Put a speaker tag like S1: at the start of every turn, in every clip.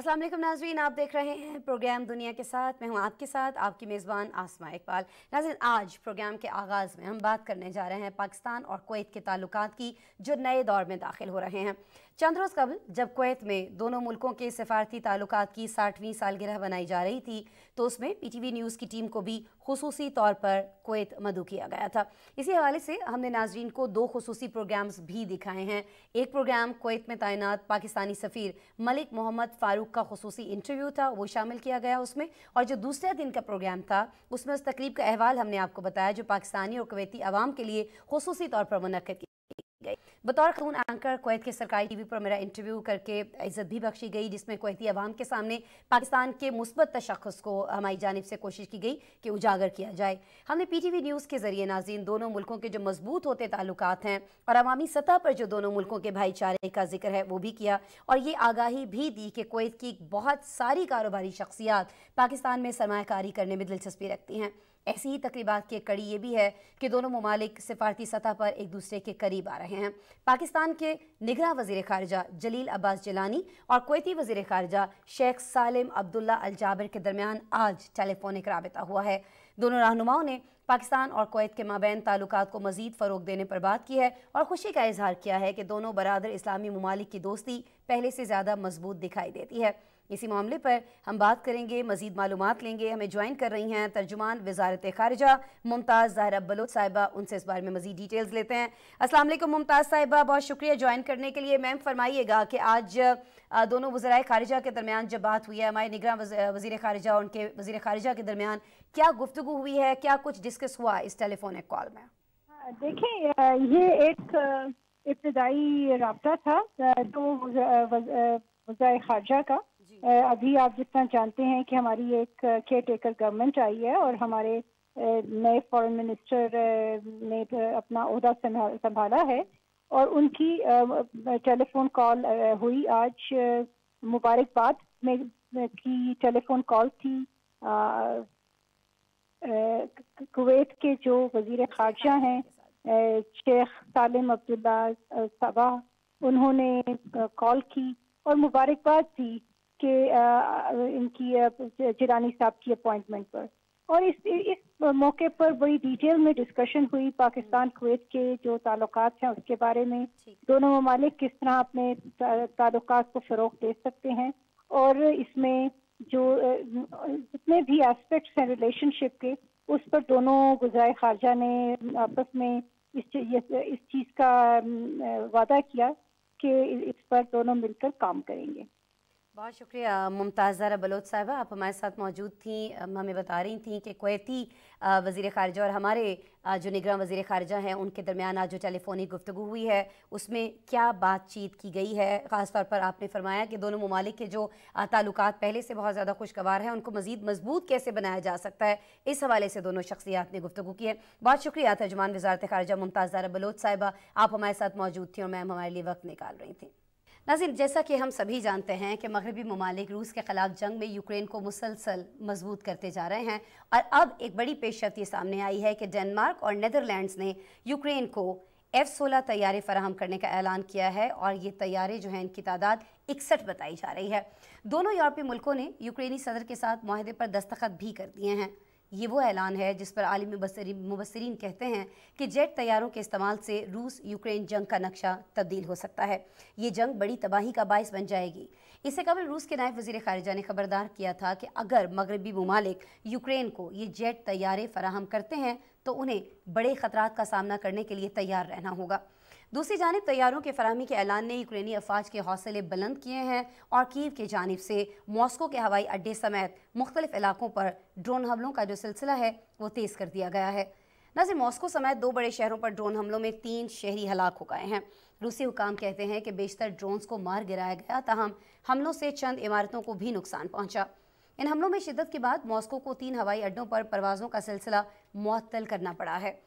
S1: असल नाजरीन आप देख रहे हैं प्रोग्राम दुनिया के साथ मैं हूँ आपके साथ आपकी मेज़बान आसमा इकबाल नाजिन आज प्रोग्राम के आगाज़ में हम बात करने जा रहे हैं पाकिस्तान और कोत के ताल्लुक की जो नए दौर में दाखिल हो रहे हैं चंद रोज़ कबल जब कुवैत में दोनों मुल्कों के सफारती ताल्लुक की साठवीं सालगिरह बनाई जा रही थी तो उसमें पी टी वी न्यूज़ की टीम को भी खसूसी तौर पर कुवैत मदु किया गया था इसी हवाले से हमने नाजरीन को दो खसूसी प्रोग्राम्स भी दिखाए हैं एक प्रोग्राम कुवैत में तैनात पाकिस्तानी सफ़ीर मलिक मोहम्मद फ़ारूक का खसूसी इंटरव्यू था वो शामिल किया गया उसमें और जो दूसरे दिन का प्रोग्राम था उसमें उस तकरीब का अहवाल हमने आपको बताया जो पाकिस्तानी और कुवैती आवाम के लिए खसूसी तौर पर मनकद किया गई बतौर ख़ून एंकर कोत के सरकारी टीवी पर मेरा इंटरव्यू करके इज्जत भी बख्शी गई जिसमें कोती आवाम के सामने पाकिस्तान के मुस्बत तशखस को हमारी जानब से कोशिश की गई कि उजागर किया जाए हमने पी टी वी न्यूज़ के ज़रिए नाजीन दोनों मुल्कों के जो मजबूत होते ताल्लुक हैं और अवामी सतह पर जो दोनों मुल्कों के भाईचारे का जिक्र है वो भी किया और ये आगाही भी दी कि कोत की बहुत सारी कारोबारी शख्सियात पाकिस्तान में सरमाकारी करने में दिलचस्पी रखती हैं ऐसी ही तकरीबा की कड़ी ये भी है कि दोनों ममालिक सिफारती सतह पर एक दूसरे के करीब आ रहे हैं पाकिस्तान के निगरा वजीर खारजा जलील अब्बास जलानी और कोती वजीर खारजा शेख सालिम अब्दुल्ला अलजाबर के दरमियान आज टेलीफोनिक रबता हुआ है दोनों रहनुमाओं ने पाकिस्तान और कोत के माबेन ताल्लुक को मजीद फ़रोग देने पर बात की है और खुशी का इजहार किया है कि दोनों बरदर इस्लामी ममालिक की दोस्ती पहले से ज़्यादा मजबूत दिखाई देती है इसी मामले पर हम बात करेंगे मजीद मालूम लेंगे हमें ज्वाइन कर रही हैं तर्जुमान वजारत खारजा मुमताज़ ज़ाहरा बलोच साहिबा उनसे इस बारे में मजीद डिटेल्स लेते हैं असलम मुमताज़ साहिबा बहुत शुक्रिया ज्वाइन करने के लिए मैम फरमाइएगा कि आज दोनों वज़रा खारजा के दरमियान जब बात हुई है हमारे निगरान वजी खारजा और उनके वजी खारजा के दरमियान क्या गुफ्तु हुई है क्या कुछ डिस्कस हुआ इस टेलीफोनिक कॉल में
S2: देखें ये एक इब्तदाई रबता था दो वजाय खारजा का अभी आप जितना जानते हैं कि हमारी एक केयर टेकर गवर्नमेंट आई है और हमारे नए फॉरेन मिनिस्टर ने अपना अहदा संभाला है और उनकी टेलीफोन कॉल हुई आज मुबारकबाद में की टेलीफोन कॉल थी कुवैत के जो वजीर खारजा हैं शेख सालिम अब्दुल्ला सबा उन्होंने कॉल की और मुबारकबाद थी के इनकी चिरानी साहब की अपॉइंटमेंट पर और इस इस मौके पर बड़ी डिटेल में डिस्कशन हुई पाकिस्तान कुवैत के जो ताल्लुक हैं उसके बारे में दोनों ममालिक किस तरह अपने ताल्लुक को फ़रोग दे सकते हैं और इसमें जो जितने भी एस्पेक्ट्स हैं रिलेशनशिप के उस पर दोनों गुजाय खारजा ने आपस में इस चीज़ का वादा किया कि इस पर दोनों मिलकर काम करेंगे
S1: बहुत शुक्रिया मुमताज़ा बलोच साहबा आप हमारे साथ मौजूद थी हमें बता रही थी कि कोती वज़ी ख़ारजा और हमारे जो निगरान वज़ी ख़ारजा हैं उनके दरमियान आज जो टेलीफोनी गुफ्तु हुई है उसमें क्या बातचीत की गई है ख़ास तौर पर आपने फरमाया कि दोनों ममालिक के जो ताल्लुक पहले से बहुत ज़्यादा खुशगवार हैं उनको मज़ीद मजबूत कैसे बनाया जा सकता है इस हवाले से दोनों शख्सियात ने गुफ्तु की है बहुत शुक्रिया तर्जमान वजारत ख़ारजा मुमताज़ा बलोच साहबा आप हमारे साथ मौजूद थी और मैम हमारे लिए वक्त निकाल रही थी नाजिन जैसा कि हम सभी जानते हैं कि मगरबी ममालिक रूस के ख़िलाफ़ जंग में यूक्रेन को मुसलसल मजबूत करते जा रहे हैं और अब एक बड़ी पेशरफ ये सामने आई है कि डेनमार्क और नदरलैंड ने यूक्रेन को एफ़ सोलह तैयारे फराहम करने का ऐलान किया है और ये तैयारे जो हैं इनकी तादाद इकसठ बताई जा रही है दोनों यूरोपीय मुल्कों ने यूक्रेनी सदर के साथ माहदे पर दस्तखत भी कर दिए हैं ये वो ऐलान है जिस पर आलमी मुबसरीन कहते हैं कि जेट तैयारों के इस्तेमाल से रूस यूक्रेन जंग का नक्शा तब्दील हो सकता है ये जंग बड़ी तबाही का बायस बन जाएगी इससे कबल रूस के नायब वजी खारजा ने खबरदार किया था कि अगर मगरबी ममालिक यूक्रेन को ये जेट तैयारे फराहम करते हैं तो उन्हें बड़े ख़तरा का सामना करने के लिए तैयार रहना होगा दूसरी जानब तैयारों के फरहमी के ऐलान ने यूक्रेनी अफवाज के हौसले बुलंद किए हैं और कीव की जानब से मॉस्को के हवाई अड्डे समेत मुख्तलिफ इलाकों पर ड्रोन हमलों का जो सिलसिला है वो तेज़ कर दिया गया है नाजिर मॉस्को समेत दो बड़े शहरों पर ड्रोन हमलों में तीन शहरी हलाक हो गए हैं रूसी हुकाम कहते हैं कि बेशतर ड्रोन्स को मार गिराया गया तहम हमलों से चंद इमारतों को भी नुकसान पहुंचा इन हमलों में शिदत के बाद मॉस्को को तीन हवाई अड्डों पर परवाज़ों का सिलसिला मअतल करना पड़ा है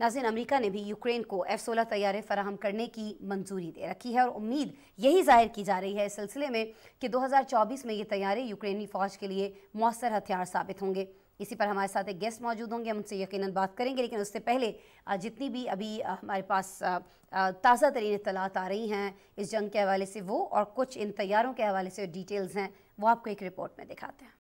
S1: नाजिन अमरीका ने भी यूक्रेन को एफ सोलह तैयारें फराहम करने की मंजूरी दे रखी है और उम्मीद यही जाहिर की जा रही है इस सिलसिले में कि 2024 में ये तैयारें यूक्रेनी फ़ौज के लिए मौसर हथियार साबित होंगे इसी पर हमारे साथ एक गेस्ट मौजूद होंगे हम उनसे यकीनन बात करेंगे लेकिन उससे पहले जितनी भी अभी हमारे पास ताज़ा तरीन इतलात आ रही हैं इस जंग के हवाले से वो और कुछ इन तैयारों
S3: के हवाले से डिटेल्स हैं वो आपको एक रिपोर्ट में दिखाते हैं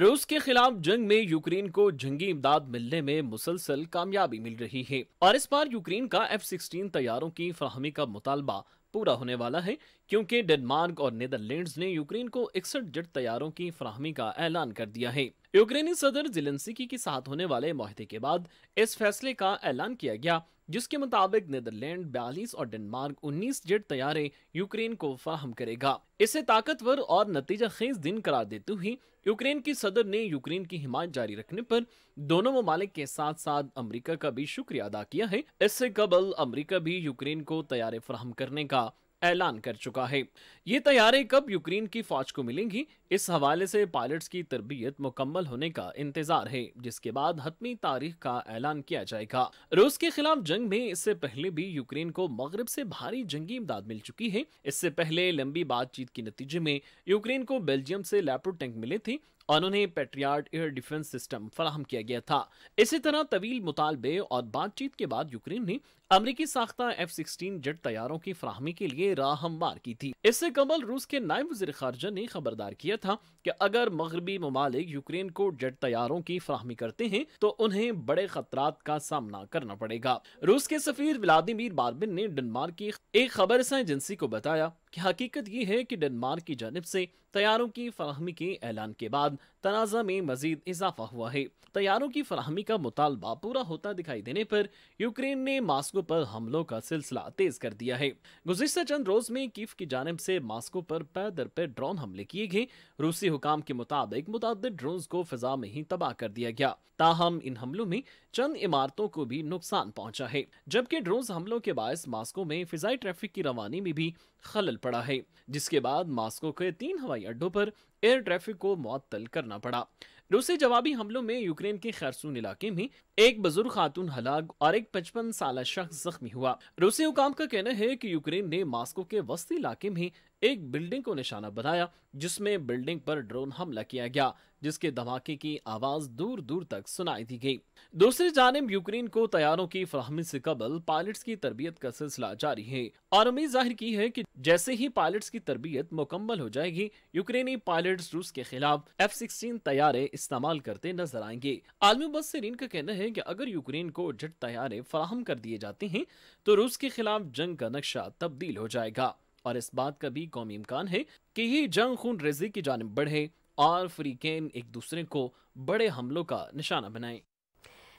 S4: रूस के खिलाफ जंग में यूक्रेन को जंगी इमदाद मिलने में मुसलसल कामयाबी मिल रही है और इस बार यूक्रेन का एफ सिक्सटीन तैयारों की फ्राहमी का मुतालबा पूरा होने वाला है क्योंकि डेनमार्क और नीदरलैंड्स ने यूक्रेन को इकसठ जट तैयारों की फराहमी का ऐलान कर दिया है यूक्रेनी सदर जिलेंसिकी के साथ होने वाले माहे के बाद इस फैसले का ऐलान किया गया जिसके मुताबिक नीदरलैंड बयालीस और डेनमार्क 19 जेट तैयारे यूक्रेन को फराहम करेगा इसे ताकतवर और नतीजा खेज दिन करार देते हुए यूक्रेन की सदर ने यूक्रेन की हिमायत जारी रखने पर दोनों ममालिक के साथ साथ अमरीका का भी शुक्रिया अदा किया है इससे कबल अमरीका भी यूक्रेन को तैयारे फराहम करने का ऐलान कर चुका है ये तैयारी कब यूक्रेन की फौज को मिलेंगी इस हवाले से पायलट्स की तरबियत मुकम्मल होने का इंतजार है जिसके बाद हतमी तारीख का ऐलान किया जाएगा रूस के खिलाफ जंग में इससे पहले भी यूक्रेन को मगरब से भारी जंगी इमदाद मिल चुकी है इससे पहले लंबी बातचीत के नतीजे में यूक्रेन को बेल्जियम से लैपटॉप टैंक मिले थे उन्हें पेट्रियार्ड एयर डिफेंस सिस्टम फराहम किया गया था इसी तरह तवील मुतालबे और बातचीत के बाद यूक्रेन ने अमरीकी साख्ता एफ सिक्सटीन जेट तैयारों की फराहमी के लिए राह हमवार की थी इससे कबल रूस के नायब वजी खारजा ने खबरदार किया था कि अगर मगरबी ममालिक यूक्रेन को जेट तैयारों की फराहमी करते हैं तो उन्हें बड़े खतरा का सामना करना पड़ेगा रूस के सफीर व्लादिमिर बारबिन ने डेनमार्क की एक खबर एजेंसी को बताया कि हकीकत ये है कि डेनमार्क की जानब से तैयारों की फराहमी के ऐलान के बाद तनाजा में मजीद इजाफा हुआ है तैयारों की फराहमी का मुतालबा पूरा होता दिखाई देने पर यूक्रेन ने मास्को पर हमलों का सिलसिला तेज कर दिया है गुजशत चंद रोज में कीफ की जानब से मास्को पर पैदर पे ड्रोन हमले किए गए रूसी हुकाम के मुताबिक मुतद ड्रोन को फिजा में ही तबाह कर दिया गया ताहम इन हमलों में चंद इमारतों को भी नुकसान पहुंचा है जबकि ड्रोन हमलों के बायस मास्को में फिजाई ट्रैफिक की रवानी में भी खलल पड़ा है जिसके बाद मास्को के तीन हवाई अड्डों पर एयर ट्रैफिक को मअतल करना पड़ा रूसी जवाबी हमलों में यूक्रेन के खैरसून इलाके में एक बुजुर्ग खातून हलाक और एक पचपन साल शख्स जख्मी हुआ रूसी हुकाम का कहना है कि यूक्रेन ने मास्को के वस्ती इलाके में एक बिल्डिंग को निशाना बनाया जिसमें बिल्डिंग पर ड्रोन हमला किया गया जिसके धमाके की आवाज दूर दूर तक सुनाई दी गई दूसरी जानब यूक्रेन को तैयारों की फ्राहमी से कबल पायलट्स की तरबियत का सिलसिला जारी है और उम्मीद जाहिर की है कि जैसे ही पायलट्स की तरबियत मुकम्मल हो जाएगी यूक्रेनी पायलट रूस के खिलाफ एफ सिक्सटीन तैयारे इस्तेमाल करते नजर आएंगे आलमी बसरीन का कहना है की अगर यूक्रेन को जट तैयारे फराहम कर दिए जाते हैं तो रूस के खिलाफ जंग का नक्शा तब्दील हो जाएगा और इस बात का भी कौमी इम्कान है कि ये जंग खून रेजी की जानब बढ़े और फरीकेन एक दूसरे को बड़े हमलों का निशाना बनाए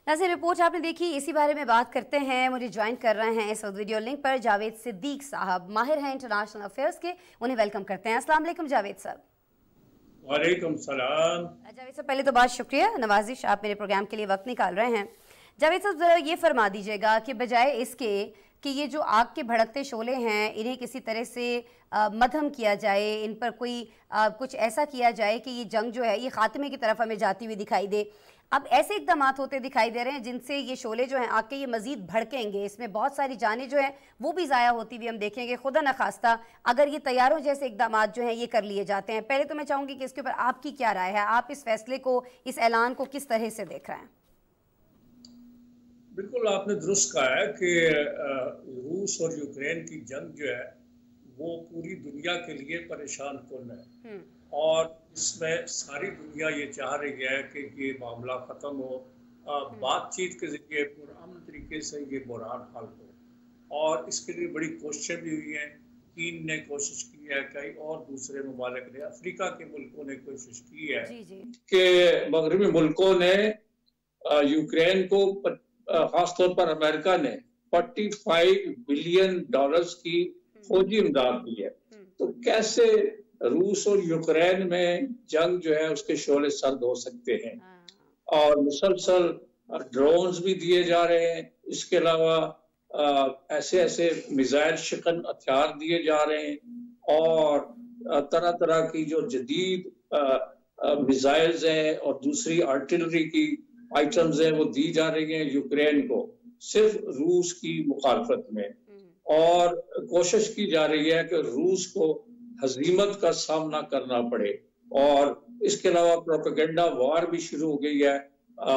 S1: नाजिर रिपोर्ट आपने देखी इसी बारे में बात करते हैं मुझे ज्वाइन कर रहे हैं इस वीडियो लिंक पर जावेद सिद्दीक साहब माहिर हैं इंटरनेशनल अफेयर्स के उन्हें वेलकम करते हैं अस्सलाम वालेकुम जावेद सर
S3: वालेकुम सलाम
S1: जावेद सर पहले तो बहुत शुक्रिया नवाजिश आप मेरे प्रोग्राम के लिए वक्त निकाल रहे हैं जावेद सर ये फरमा दीजिएगा कि बजाय इसके कि ये जो आग के भड़कते शोले हैं इन्हें किसी तरह से मध्यम किया जाए इन पर कोई आ, कुछ ऐसा किया जाए कि ये जंग जो है ये ख़ात्मे की तरफ हमें जाती हुई दिखाई दे अब ऐसे इकदाम होते दिखाई दे रहे हैं जिनसे ये शोले जो हैं आग के ये मज़ीद भड़केंगे इसमें बहुत सारी जानें जो हैं वो भी ज़ाया होती हुई हम देखेंगे खुदा न खास्ता अगर ये तैयारों जैसे इकदाम जो हैं ये कर लिए जाते हैं पहले तो मैं चाहूँगी कि इसके ऊपर आपकी क्या राय है आप इस फैसले को इस ऐलान को किस तरह से देख रहे हैं
S3: बिल्कुल आपने दुरुस्त कहा है कि रूस और यूक्रेन की जंग जो है वो पूरी दुनिया के लिए परेशान कुन है हम्म। और इसमें सारी दुनिया ये चाह रही है कि ये मामला ख़त्म हो हम्म। बातचीत के जरिए पुरान तरीके से ये बुरान हल हो और इसके लिए बड़ी कोशिशें भी हुई हैं चीन ने कोशिश की है कई और दूसरे ममालिक ने अफ्रीका के मुल्कों ने कोशिश की है कि मगरबी मुल्कों ने यूक्रेन को खासतौर पर अमेरिका ने 45 बिलियन डॉलर्स की हम्म। फौजी इमदाद दी है हम्म। तो कैसे रूस और यूक्रेन में जंग जो है उसके शोले सर्द हो सकते हैं हाँ। और मुसलसल ड्रोन्स भी दिए जा रहे हैं इसके अलावा ऐसे ऐसे मिजाइल शिकन हथियार दिए जा रहे हैं और तरह तरह की जो जदीद मिजाइल्स हैं और दूसरी आर्टिलरी की आइटम्स हैं वो दी जा रही हैं यूक्रेन को सिर्फ रूस की मुखालफत में हम्म। और कोशिश की जा रही है कि रूस को हजीमत का सामना करना पड़े और इसके अलावा प्रोपेगेंडा वार भी शुरू हो गई है आ,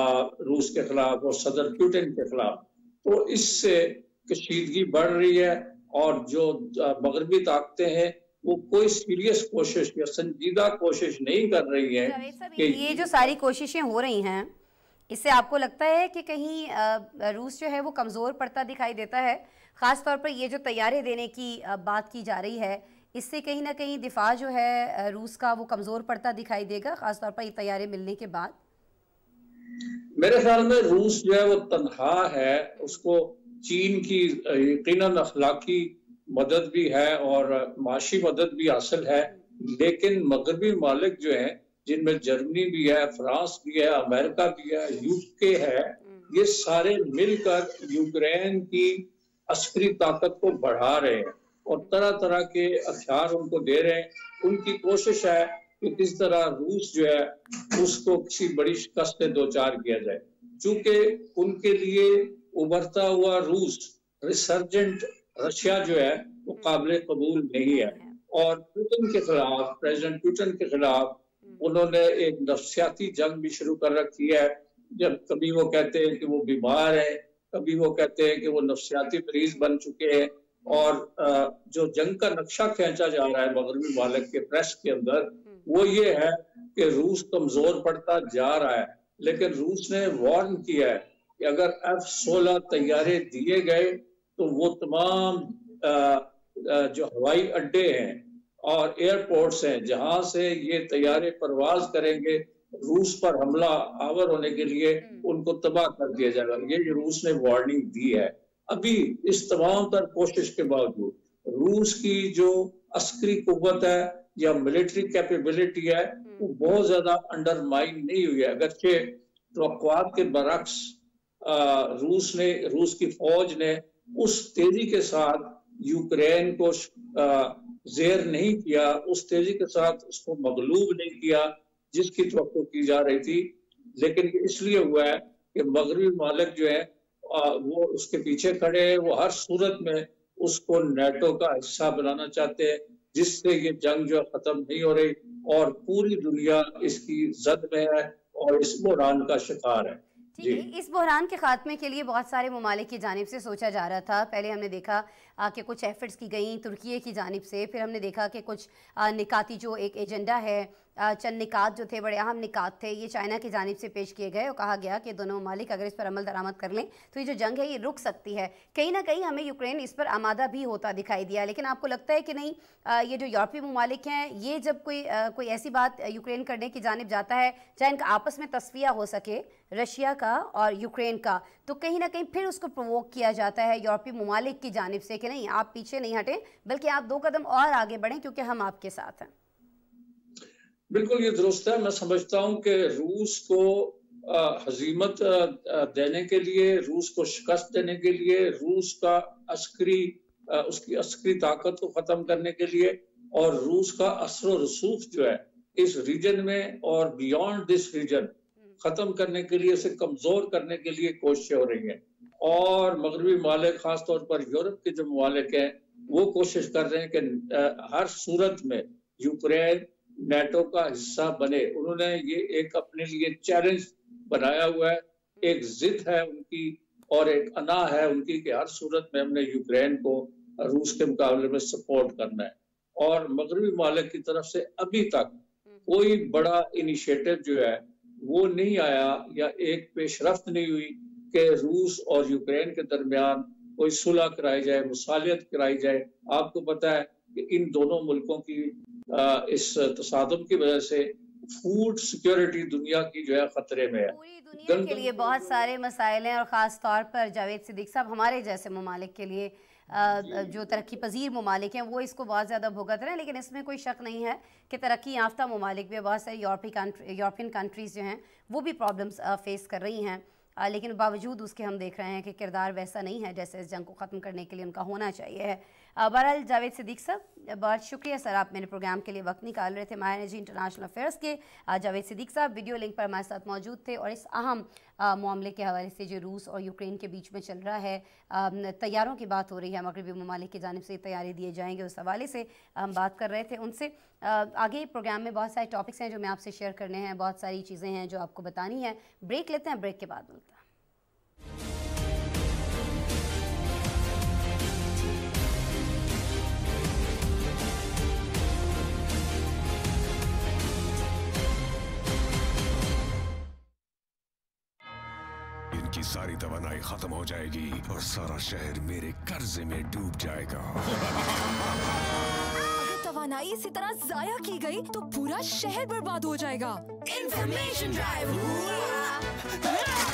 S3: रूस के खिलाफ और सदर प्यूटिन के खिलाफ तो इससे कशीदगी बढ़ रही है और जो मगरबी ताकतें हैं वो कोई सीरियस कोशिश या संजीदा कोशिश नहीं कर रही है कि
S1: ये जो सारी कोशिशें हो रही हैं इससे आपको लगता है कि कहीं रूस जो है वो कमज़ोर पड़ता दिखाई देता है ख़ास तौर पर ये जो तैयारी देने की बात की जा रही है इससे कहीं ना कहीं दिफा जो है रूस का वो कमज़ोर पड़ता दिखाई देगा ख़ास तौर पर ये तैयारी मिलने के बाद
S3: मेरे ख्याल में रूस जो है वो तनहा है उसको चीन की यकीन अखलाकी मदद भी है और माशी मदद भी हासिल है लेकिन मगरबी मालिक जो है जिनमें जर्मनी भी है फ्रांस भी है अमेरिका भी है यूके है हम्म। ये सारे मिलकर यूक्रेन की अस्क्री ताकत को बढ़ा रहे हैं और तरह तरह के हथियार उनको दे रहे हैं उनकी कोशिश है कि किस तरह रूस जो है उसको किसी बड़ी शिकस्त दो चार किया जाए चूंकि उनके लिए उभरता हुआ रूस रिसर्जेंट रशिया जो है वो हम्म। काबिल कबूल नहीं है और पुतिन के खिलाफ प्रेसिडेंट पुतिन के खिलाफ उन्होंने एक नफसियाती जंग भी शुरू कर रखी है जब कभी वो कहते हैं कि वो बीमार है कभी वो कहते हैं कि वो नफसियाती मरीज बन चुके हैं और जो जंग का नक्शा खींचा जा रहा है मगरबी मालिक के प्रेस के अंदर वो ये है कि रूस कमजोर पड़ता जा रहा है लेकिन रूस ने वार्न किया है कि अगर एफ सोलह तैयारे दिए गए तो वो तमाम जो हवाई अड्डे हैं और एयरपोर्ट्स हैं जहां से ये तैयारे परवाज करेंगे रूस पर हमला आवर होने के लिए हम्म। उनको तबाह कर दिया जाएगा ये रूस ने वार्निंग दी है अभी इस तमाम तर कोशिश के बावजूद रूस की जो अस्करी कुत है या मिलिट्री कैपेबिलिटी है हम्म। वो बहुत ज्यादा अंडरमाइन नहीं हुई है अगर अगरचे तो के बरक्स रूस ने रूस की फौज ने उस तेजी के साथ यूक्रेन को आ, जेर नहीं किया उस तेजी के साथ उसको मगलूब नहीं किया जिसकी तो की जा रही थी लेकिन इसलिए हुआ है कि मगरबी मालिक जो है वो उसके पीछे खड़े हैं वो हर सूरत में उसको नेटो का हिस्सा बनाना चाहते हैं जिससे ये जंग जो है खत्म नहीं हो रही और पूरी दुनिया इसकी जद में है और इस बुरान का शिकार है ठीक
S1: है इस बहरान के खात्मे के लिए बहुत सारे ममालिक की जानब से सोचा जा रहा था पहले हमने देखा कि कुछ एफर्ट्स की गई तुर्की की जानब से फिर हमने देखा कि कुछ निकाती जो एक एजेंडा है चंद निकात जो थे बड़े अहम निकात थे ये चाइना की जानब से पेश किए गए और कहा गया कि दोनों ममालिक अगर इस पर अमल दरामद कर लें तो ये जो जंग है ये रुक सकती है कहीं ना कहीं हमें यूक्रेन इस पर आमादा भी होता दिखाई दिया लेकिन आपको लगता है कि नहीं ये जो यूरोपीय ममालिक हैं ये जब कोई कोई ऐसी बात यूक्रेन करने की जानब जाता है चाहे इनका आपस में तस्विया हो सके रशिया का और यूक्रेन का तो कहीं ना कहीं फिर उसको प्रवोक किया जाता है यूरोपीय ममालिक की जानब से कि नहीं आप पीछे नहीं हटे बल्कि आप दो कदम और आगे बढ़े क्योंकि हम आपके साथ हैं
S3: बिल्कुल ये दुरुस्त है मैं समझता हूँ कि रूस को हजीमत देने के लिए रूस को शिकस्त देने के लिए रूस का अस्करी उसकी अस्करी ताकत को ख़त्म करने के लिए और रूस का असर रसूख जो है इस रीजन में और बियॉन्ड दिस रीजन ख़त्म करने के लिए उसे कमज़ोर करने के लिए कोशिशें हो रही है और मगरबी मालिक खासतौर पर यूरोप के जो ममालिक हैं वो कोशिश कर रहे हैं कि हर सूरत में यूक्रेन नेटो का हिस्सा बने उन्होंने ये एक अपने लिए चैलेंज बनाया हुआ है एक जिद है उनकी और एक अना है उनकी कि हर सूरत में हमने यूक्रेन को रूस के मुकाबले में सपोर्ट करना है और मगरबी मालिक की तरफ से अभी तक कोई बड़ा इनिशिएटिव जो है वो नहीं आया या एक पेशरफ नहीं हुई कि रूस और यूक्रेन के दरमियान कोई सुलह कराई जाए मुसालियत कराई जाए आपको पता है कि इन दोनों मुल्कों की इस तसादम की वजह से फूड सिक्योरिटी दुनिया की जो है खतरे में है पूरी दुनिया के लिए
S1: बहुत सारे मसाइल हैं और ख़ास तौर पर जावेद सिद्दीक साहब हमारे जैसे ममालिक के लिए जो तरक्की पजीर ममालिक हैं वो इसको बहुत ज़्यादा भुगत रहे हैं लेकिन इसमें कोई शक नहीं है कि तरक्की याफ्ता ममालिक भी बहुत सारी यूरोपी कंट्री यूरोपियन कंट्रीज़ जो हैं वो भी प्रॉब्लम्स फेस कर रही हैं लेकिन बावजूद उसके हम देख रहे हैं कि किरदार वैसा नहीं है जैसे इस जंग को ख़त्म करने के लिए उनका होना चाहिए है बहरहाल जावेद सिद्दीक साहब बहुत शुक्रिया सर आप मेरे प्रोग्राम के लिए वक्त निकाल रहे थे माया जी इंटरनेशनल अफेयर्स के जावेद सिद्दीक साहब वीडियो लिंक पर हमारे साथ मौजूद थे और इस अहम मामले के हवाले से जो रूस और यूक्रेन के बीच में चल रहा है तैयारों की बात हो रही है मगरबी ममालिक की जानब से तैयारी दिए जाएंगे उस हवाले से हम बात कर रहे थे उनसे आगे प्रोग्राम में बहुत सारे टॉपिक्स हैं जो मैं आपसे शेयर करने हैं बहुत सारी चीज़ें हैं जो आपको बतानी है ब्रेक लेते हैं ब्रेक के बाद मिलते हैं
S3: सप्लाई खत्म हो जाएगी और सारा शहर मेरे कर्जे में डूब जाएगा
S1: तवानाई इसी तरह जाया की गई तो पूरा शहर बर्बाद हो जाएगा
S2: इन्फॉर्मेशन ड्राइव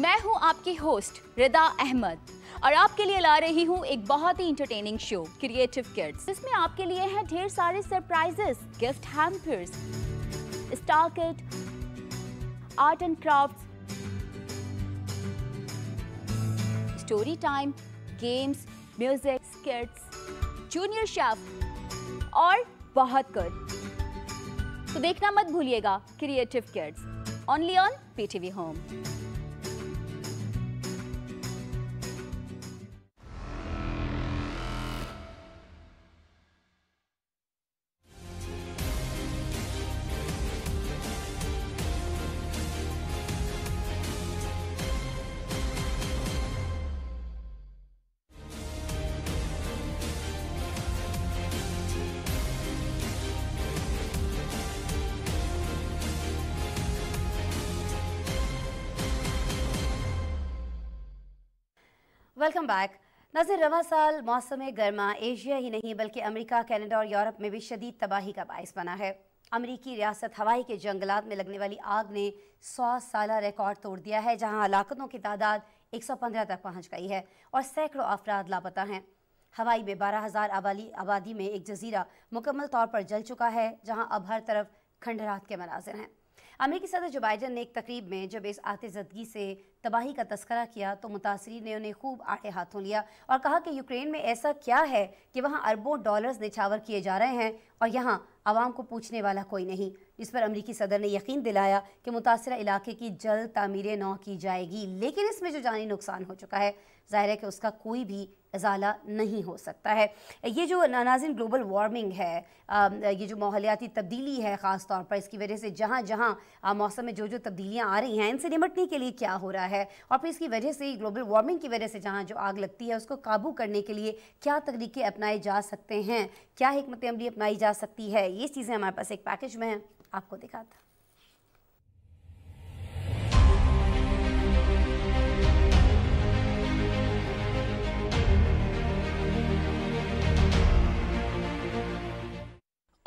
S5: मैं हूं आपकी होस्ट रिदा अहमद और आपके लिए ला रही हूं एक बहुत ही इंटरटेनिंग शो क्रिएटिव किड्स जिसमें
S1: आपके लिए हैं ढेर सारे surprises gift hampers star kit art and craft story time games music skits junior chef और बहुत कुछ तो देखना मत भूलिएगा creative
S5: kids only on PTV home
S1: back नजर रवा साल मौसम गर्मा एशिया ही नहीं बल्कि अमेरिका कनाडा और यूरोप में भी शदीद तबाही का बायस बना है अमरीकी रियासत हवाई के जंगलात में लगने वाली आग ने सौ साल रिकॉर्ड तोड़ दिया है जहां हलाकतों की तादाद 115 तक पहुंच गई है और सैकड़ों अफराद लापता हैं हवाई में बारह हज़ार आबादी आबादी में एक जजीरा मुकम्मल तौर पर जल चुका है जहाँ अब हर तरफ खंडरात के मनाजिर हैं अमेरिकी सदर जो बाइडन ने एक तकरीब में जब इस आतजदगी से तबाही का तस्करा किया तो मुतासरी ने उन्हें खूब आड़े हाथों लिया और कहा कि यूक्रेन में ऐसा क्या है कि वहाँ अरबों डॉलर्स निछावर किए जा रहे हैं और यहाँ आवाम को पूछने वाला कोई नहीं इस पर अमरीकी सदर ने यकीन दिलाया कि मुतासर इलाके की जल्द तमीर नौ की जाएगी लेकिन इसमें जो जानी नुकसान हो चुका है ज़ाहिर है कि उसका कोई भी इजाला नहीं हो सकता है ये जो नाजिन ग्लोबल वार्मिंग है ये जो माहौलियाती तब्दीली है ख़ास तौर पर इसकी वजह से जहाँ जहाँ मौसम में जो जो तब्दीलियाँ आ रही हैं इनसे निमटने के लिए क्या हो रहा है और फिर इसकी वजह से ग्लोबल वार्मिंग की वजह से जहाँ जो आग लगती है उसको काबू करने के लिए क्या तरीके अपनाए जा सकते हैं क्या हमत अमली अपनाई जा सकती है ये चीज़ें हमारे पास एक पैकेज में हैं आपको दिखाता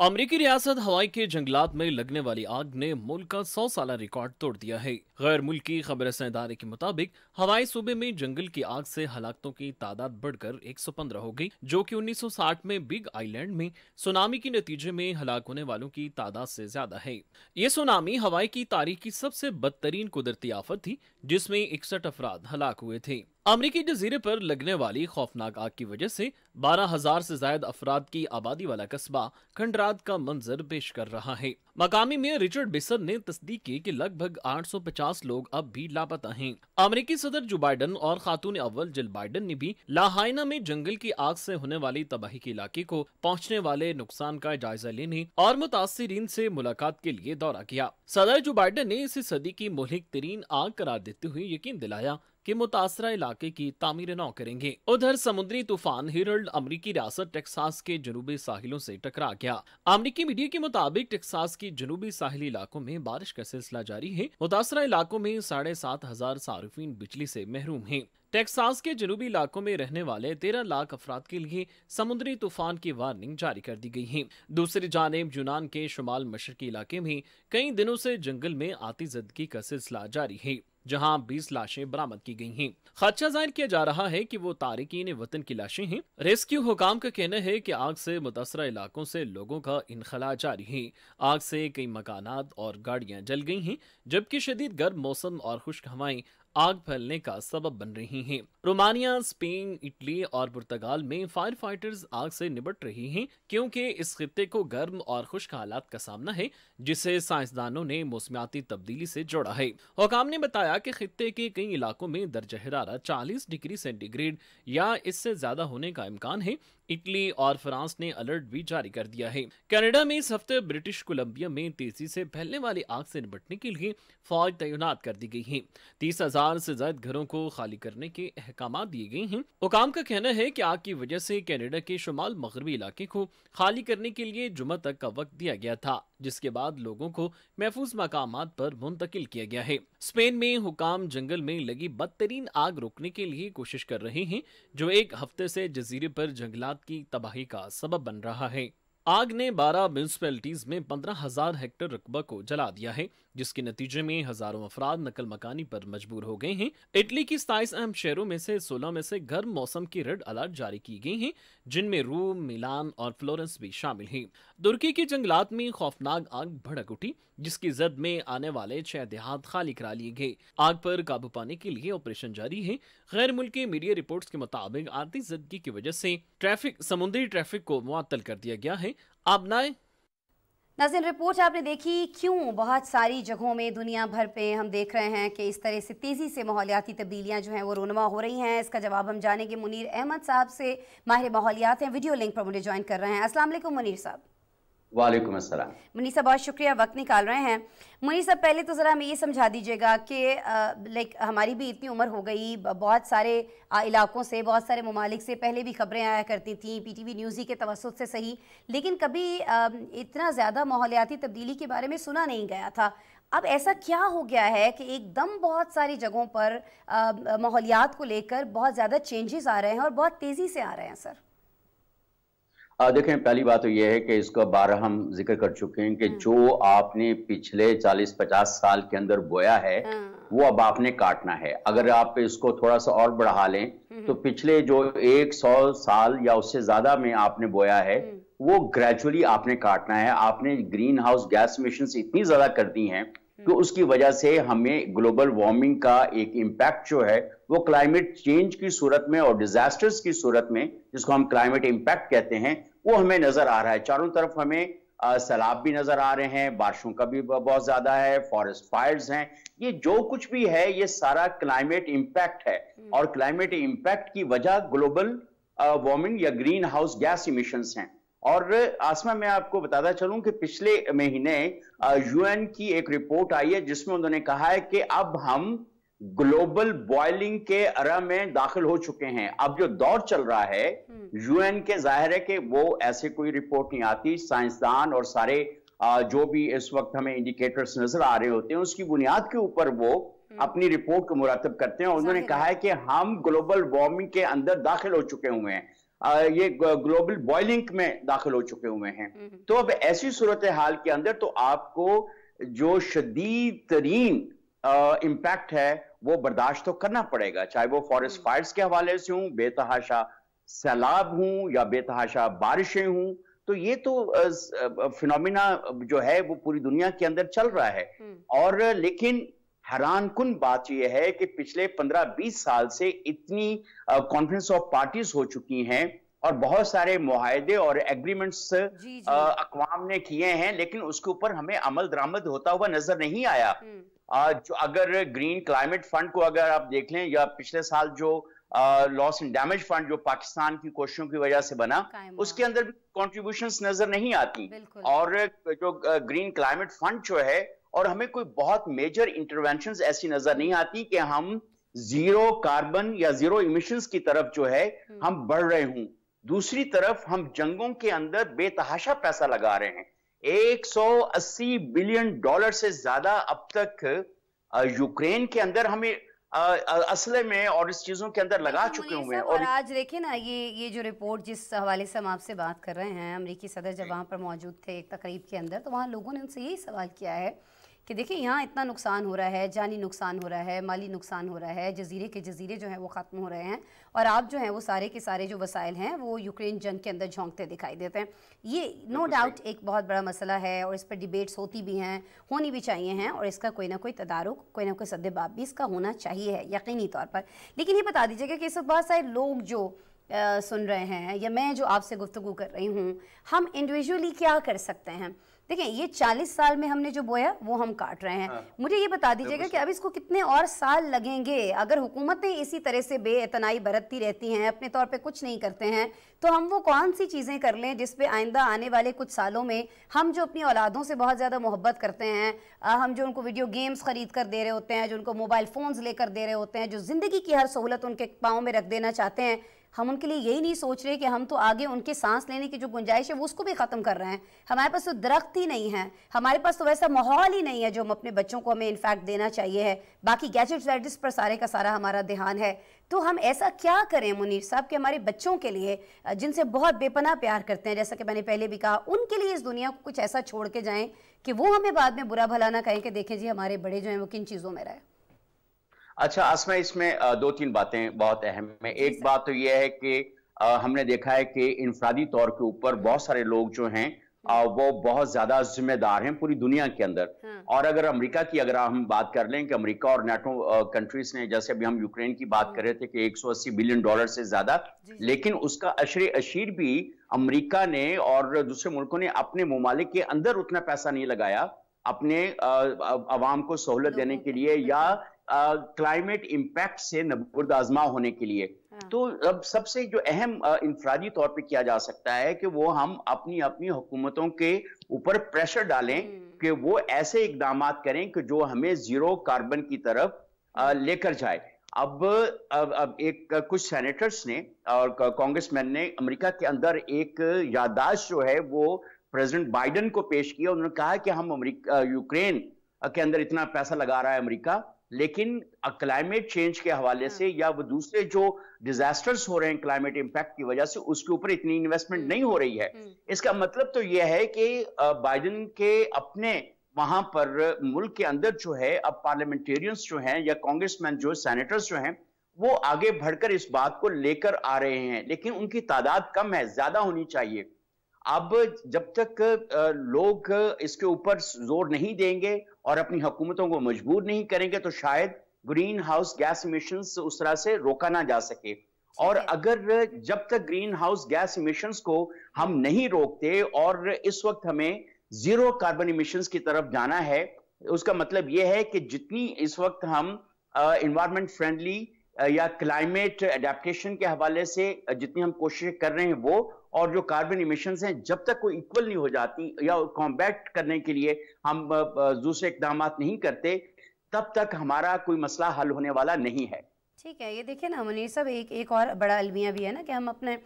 S4: अमरीकी रियासत हवाई के जंगलात में लगने वाली आग ने मुल्क का सौ साल रिकॉर्ड तोड़ दिया है गैर मुल्की खबर इदारे के मुताबिक हवाई सूबे में जंगल की आग से हलाकतों की तादाद बढ़कर 115 हो गई जो कि 1960 में बिग आइलैंड में सुनामी के नतीजे में हलाक होने वालों की तादाद से ज्यादा है ये सुनामी हवाई की तारीख की सबसे बदतरीन कुदरती आफत थी जिसमे इकसठ अफराद हलाक हुए थे अमरीकी जजीरे पर लगने वाली खौफनाक आग की वजह से बारह हजार से जायद अफराद की आबादी वाला कस्बा खंडरात का मंजर पेश कर रहा है मकामी मेयर रिचर्ड बिसर ने तस्दीक की कि लगभग 850 लोग अब भी लापता हैं। अमरीकी सदर जो बाइडन और खातून अव्वल जिल बाइडन ने भी लाहाइना में जंगल की आग से होने वाली तबाही के इलाके को पहुँचने वाले नुकसान का जायजा लेने और मुतासरीन ऐसी मुलाकात के लिए दौरा किया सदर जो बाइडन ने इसे सदी की मोहिक तरीन आग करार देते हुए यकीन दिलाया के मुतासरा इलाके की तामीर नौ करेंगे उधर समुद्री तूफान हेरल्ड अमरीकी रियासत टेक्सास के जनूबी साहिलों से टकरा गया अमरीकी मीडिया के मुताबिक टेक्सास के जनूबी साहिली इलाकों में बारिश का सिलसिला जारी है मुतासरा इलाकों में साढ़े सात हजार सार्फिन बिजली से महरूम है टेक्सास के जनूबी इलाकों में रहने वाले तेरह लाख अफराद के लिए समुद्री तूफान की वार्निंग जारी कर दी गई है दूसरी जानेब यूनान के शुमाल मशरकी इलाके में कई दिनों से जंगल में आती का सिलसिला जारी है जहां 20 लाशें बरामद की गई हैं। खदशा जाहिर किया जा रहा है कि वो तारकिन वतन की लाशें हैं रेस्क्यू हुकाम का कहना है कि आग से मुतासर इलाकों से लोगों का इनखला जारी है आग से कई मकान और गाड़ियां जल गई हैं जबकि शदीद गर्म मौसम और खुश्क हवाएं आग फैलने का सबब बन रही हैं रोमानिया स्पेन इटली और पुर्तगाल में फायर फाइटर्स आग से निपट रही हैं क्योंकि इस खत्े को गर्म और खुश्क हालात का सामना है जिसे साइंसदानों ने मौसमियाती तब्दीली से जोड़ा है हुकाम ने बताया कि खत्े के कई इलाकों में दर्ज हरारा चालीस डिग्री सेंटीग्रेड या इससे ज्यादा होने का इम्कान है इटली और फ्रांस ने अलर्ट भी जारी कर दिया है कनाडा में इस हफ्ते ब्रिटिश कोलंबिया में तेजी से फैलने वाली आग से निपटने के लिए फौज तैनात कर दी गई है तीस हजार से ज्यादा घरों को खाली करने के अहकाम दिए गए हैं हुकाम का कहना है की आग की वजह से कैनेडा के शुमाल मगरबी इलाके को खाली करने के लिए जुमा तक का वक्त दिया गया था जिसके बाद लोगों को महफूज मकाम पर मुंतकिल किया गया है स्पेन में हुकाम जंगल में लगी बदतरीन आग रोकने के लिए कोशिश कर रहे हैं जो एक हफ्ते से जजीरे पर जंगलात की तबाही का सबब बन रहा है आग ने 12 म्यूनसिपैलिटीज में 15,000 हेक्टेयर रकबा को जला दिया है जिसके नतीजे में हजारों अफराद नकल मकानी पर मजबूर हो गए हैं इटली की सताईस अहम शहरों में से 16 में से गर्म मौसम की रेड अलर्ट जारी की गई है जिनमें रोम मिलान और फ्लोरेंस भी शामिल हैं तुर्की के जंगलात में खौफनाक आग भड़क उठी जिसकी जद में आने वाले छह देहात खाली करा लिए गए आग पर काबू पाने के लिए ऑपरेशन जारी है गैर मुल्की मीडिया रिपोर्ट के मुताबिक आर्थिक जदगी की वजह से ट्रैफिक समुद्री ट्रैफिक को मुआतल कर दिया गया है आप ना
S1: नाजिन रिपोर्ट आपने देखी क्यों बहुत सारी जगहों में दुनिया भर पे हम देख रहे हैं कि इस तरह से तेज़ी से माहौलियाती तब्दीलियाँ जो हैं वो रोनमा हो रही हैं इसका जवाब हम जानेंगे मुनीर अहमद साहब से माहिर माहौलियात हैं वीडियो लिंक पर मुझे ज्वाइन कर रहे हैं असलम मुनीर साहब
S5: वालेकुम अस्सलाम
S1: मुनी साहब बहुत शुक्रिया वक्त निकाल रहे हैं मुनी साहब पहले तो ज़रा हमें ये समझा दीजिएगा कि लाइक हमारी भी इतनी उम्र हो गई बहुत सारे इलाकों से बहुत सारे ममालिक से पहले भी खबरें आया करती थी पी टी वी न्यूज़ ही के तवसत से सही लेकिन कभी आ, इतना ज़्यादा माहौलियाती तब्दीली के बारे में सुना नहीं गया था अब ऐसा क्या हो गया है कि एकदम बहुत सारी जगहों पर माहौलियात को लेकर बहुत ज़्यादा चेंजेस आ रहे हैं और बहुत तेज़ी से आ रहे हैं सर
S5: देखें पहली बात तो यह है कि इसका बार हम जिक्र कर चुके हैं कि हम्म। जो आपने पिछले 40-50 साल के अंदर बोया है हाँ। वो अब आपने काटना है अगर आप इसको थोड़ा सा और बढ़ा लें हम्म। तो पिछले जो 100 साल या उससे ज्यादा में आपने बोया है हम्म। वो ग्रेजुअली आपने काटना है आपने ग्रीन हाउस गैस मिशन इतनी ज्यादा कर दी हैं तो उसकी वजह से हमें ग्लोबल वार्मिंग का एक इम्पैक्ट जो है वो क्लाइमेट चेंज की सूरत में और डिजास्टर्स की सूरत में जिसको हम क्लाइमेट इम्पैक्ट कहते हैं वो हमें नजर आ रहा है चारों तरफ हमें सैलाब भी नजर आ रहे हैं बारिशों का भी बहुत ज्यादा है फॉरेस्ट फायर्स हैं ये जो कुछ भी है ये सारा क्लाइमेट इम्पैक्ट है हम्म। और क्लाइमेट इम्पैक्ट की वजह ग्लोबल वार्मिंग या ग्रीन हाउस गैस इमिशंस हैं और आसमा मैं आपको बताता चलूं कि पिछले महीने यूएन की एक रिपोर्ट आई है जिसमें उन्होंने कहा है कि अब हम ग्लोबल बॉइलिंग के अरा में दाखिल हो चुके हैं अब जो दौर चल रहा है हम्म। यूएन के जाहिर है कि वो ऐसे कोई रिपोर्ट नहीं आती साइंसदान और सारे जो भी इस वक्त हमें इंडिकेटर्स नजर आ रहे होते हैं उसकी बुनियाद के ऊपर वो हम्म। अपनी रिपोर्ट को मुरतब करते हैं उन्होंने कहा है कि हम ग्लोबल वार्मिंग के अंदर दाखिल हो चुके हुए हैं ये ग्लोबल बॉइलिंग में दाखिल हो चुके हुए हैं हम्म, हम्म। तो अब ऐसी सूरत हाल के अंदर तो आपको जो शदीद तरीन इम्पैक्ट है वो बर्दाश्त तो करना पड़ेगा चाहे वो फॉरेस्ट हम्म। फायर्स के हवाले से हूँ बेतहाशा सैलाब हूँ या बेतहाशा बारिशें हूँ तो ये तो फिनोमिना जो है वो पूरी दुनिया के अंदर चल रहा है और लेकिन हैरान कन बात यह है कि पिछले 15-20 साल से इतनी कॉन्फ्रेंस ऑफ पार्टीज हो चुकी हैं और बहुत सारे मुहिदे और एग्रीमेंट्स अकवाम ने किए हैं लेकिन उसके ऊपर हमें अमल दरामद होता हुआ नजर नहीं आया आ, हम्म। जो अगर ग्रीन क्लाइमेट फंड को अगर आप देख लें या पिछले साल जो लॉस एंड डैमेज फंड जो पाकिस्तान की कोशिशों की वजह से बना उसके अंदर भी कॉन्ट्रीब्यूशन नजर नहीं आती और जो ग्रीन क्लाइमेट फंड जो है और हमें कोई बहुत मेजर इंटरवेंशन ऐसी नजर नहीं आती कि हम जीरो कार्बन या जीरो इमिशन की तरफ जो है हम्म। हम बढ़ रहे हूं दूसरी तरफ हम जंगों के अंदर बेतहाशा पैसा लगा रहे हैं 180 बिलियन डॉलर से ज्यादा अब तक यूक्रेन के अंदर हमें असले में और इस चीजों के अंदर लगा चुके हुए हैं और
S1: आज देखिए ना ये ये जो रिपोर्ट जिस हवाले से हम आपसे बात कर रहे हैं अमरीकी सदर जब वहां पर मौजूद थे एक तकरीब के अंदर तो वहां लोगों ने उनसे यही सवाल किया है कि देखिए यहाँ इतना नुकसान हो रहा है जानी नुकसान हो रहा है माली नुकसान हो रहा है जजीरे के जजीरे जो हैं वो ख़त्म हो रहे हैं और आप जो हैं वो सारे के सारे जो वसाइल हैं वो यूक्रेन जंग के अंदर झोंकते दिखाई देते हैं ये नो डाउट एक बहुत बड़ा मसला है और इस पर डिबेट्स होती भी हैं होनी भी चाहिए हैं और इसका कोई ना कोई तदारक कोई ना कोई सद्देबाप भी इसका होना चाहिए है यकीनी तौर पर लेकिन ये बता दीजिएगा कि इस वक्त बहुत सारे लोग जो आ, सुन रहे हैं या मैं जो आपसे गुफ्तु कर रही हूँ हम इंडिविजुअली क्या कर सकते हैं देखिए ये चालीस साल में हमने जो बोया वो हम काट रहे हैं हाँ। मुझे ये बता दीजिएगा कि अब इसको कितने और साल लगेंगे अगर हुकूमतें इसी तरह से बेअतनाई बरतती रहती हैं अपने तौर पर कुछ नहीं करते हैं तो हम वो कौन सी चीज़ें कर लें जिसपे आइंदा आने वाले कुछ सालों में हम जो अपनी औलादों से बहुत ज़्यादा मोहब्बत करते हैं हम जो उनको वीडियो गेम्स खरीद कर दे रहे होते हैं जो उनको मोबाइल फ़ोन्स लेकर दे रहे होते हैं जो ज़िंदगी की हर सहूलत उनके पाँव में रख देना चाहते हैं हम उनके लिए यही नहीं सोच रहे कि हम तो आगे उनके सांस लेने की जो गुंजाइश है वो उसको भी ख़त्म कर रहे हैं हमारे पास तो दरख्त ही नहीं है हमारे पास तो वैसा माहौल ही नहीं है जो हम अपने बच्चों को हमें इनफैक्ट देना चाहिए है बाकी गैजेट वैजेट्स पर सारे का सारा हमारा ध्यान है तो हम ऐसा क्या करें मुनीर साहब कि हमारे बच्चों के लिए जिनसे बहुत बेपना प्यार करते हैं जैसा कि मैंने पहले भी कहा उनके लिए इस दुनिया को कुछ ऐसा छोड़ के जाएँ कि वो हमें बाद में बुरा भला ना कहें कि देखें जी हमारे बड़े जो हैं वो किन चीज़ों में रहें
S5: अच्छा आसमा इसमें दो तीन बातें बहुत अहम है एक बात तो यह है कि हमने देखा है कि इनफरादी तौर के ऊपर बहुत सारे लोग जो हैं हम्म। वो बहुत ज्यादा जिम्मेदार हैं पूरी दुनिया के अंदर हम्म। और अगर अमेरिका की अगर हम बात कर लें कि अमेरिका और नेटो कंट्रीज ने जैसे अभी हम यूक्रेन की बात हम्म। कर रहे थे कि 180 बिलियन डॉलर से ज्यादा लेकिन उसका अशर अशीर भी अमेरिका ने और दूसरे मुल्कों ने अपने ममालिक के अंदर उतना पैसा नहीं लगाया अपने आवाम को सहूलत देने के लिए या क्लाइमेट इम्पैक्ट से नबर्द आजमा होने के लिए हाँ। तो अब सबसे जो अहम इंफरादी तौर पे किया जा सकता है कि वो हम अपनी अपनी हुकूमतों के ऊपर प्रेशर डालें हम्म। कि वो ऐसे इकदाम करें कि जो हमें जीरो कार्बन की तरफ हम्म। लेकर जाए अब अब, अब एक कुछ सेनेटर्स ने और कांग्रेसमैन ने अमेरिका के अंदर एक याददाश्त जो है वो प्रेसिडेंट बाइडन को पेश किया उन्होंने कहा कि हम अमरीका यूक्रेन के अंदर इतना पैसा लगा रहा है अमरीका लेकिन क्लाइमेट चेंज के हवाले हाँ। से या वो दूसरे जो डिजास्टर्स हो रहे हैं क्लाइमेट इंपैक्ट की वजह से उसके ऊपर इतनी इन्वेस्टमेंट हम्म, नहीं हो रही है हम्म। इसका मतलब तो यह है कि बाइडन के अपने वहां पर मुल्क के अंदर जो है अब पार्लियामेंटेरियंस जो हैं या कांग्रेसमैन जो सेनेटर्स जो हैं वो आगे बढ़कर इस बात को लेकर आ रहे हैं लेकिन उनकी तादाद कम है ज्यादा होनी चाहिए अब जब तक लोग इसके ऊपर जोर नहीं देंगे और अपनी हुकूमतों को मजबूर नहीं करेंगे तो शायद ग्रीन हाउस गैस इमिशन उस तरह से रोका ना जा सके और अगर जब तक ग्रीन हाउस गैस इमिशंस को हम नहीं रोकते और इस वक्त हमें जीरो कार्बन इमिशंस की तरफ जाना है उसका मतलब यह है कि जितनी इस वक्त हम इन्वायरमेंट फ्रेंडली या क्लाइमेट एडेप्टेशन के हवाले से जितनी हम कोशिशें कर रहे हैं वो और जो कार्बन इमिशन हैं जब तक वो इक्वल नहीं हो जाती या कॉम्बैक्ट करने के लिए हम दूसरे इकदाम नहीं करते तब तक हमारा कोई मसला हल होने वाला नहीं है
S1: ठीक है ये देखिए ना मुनीर साहब एक एक और बड़ा अलमिया भी है ना कि हम अपने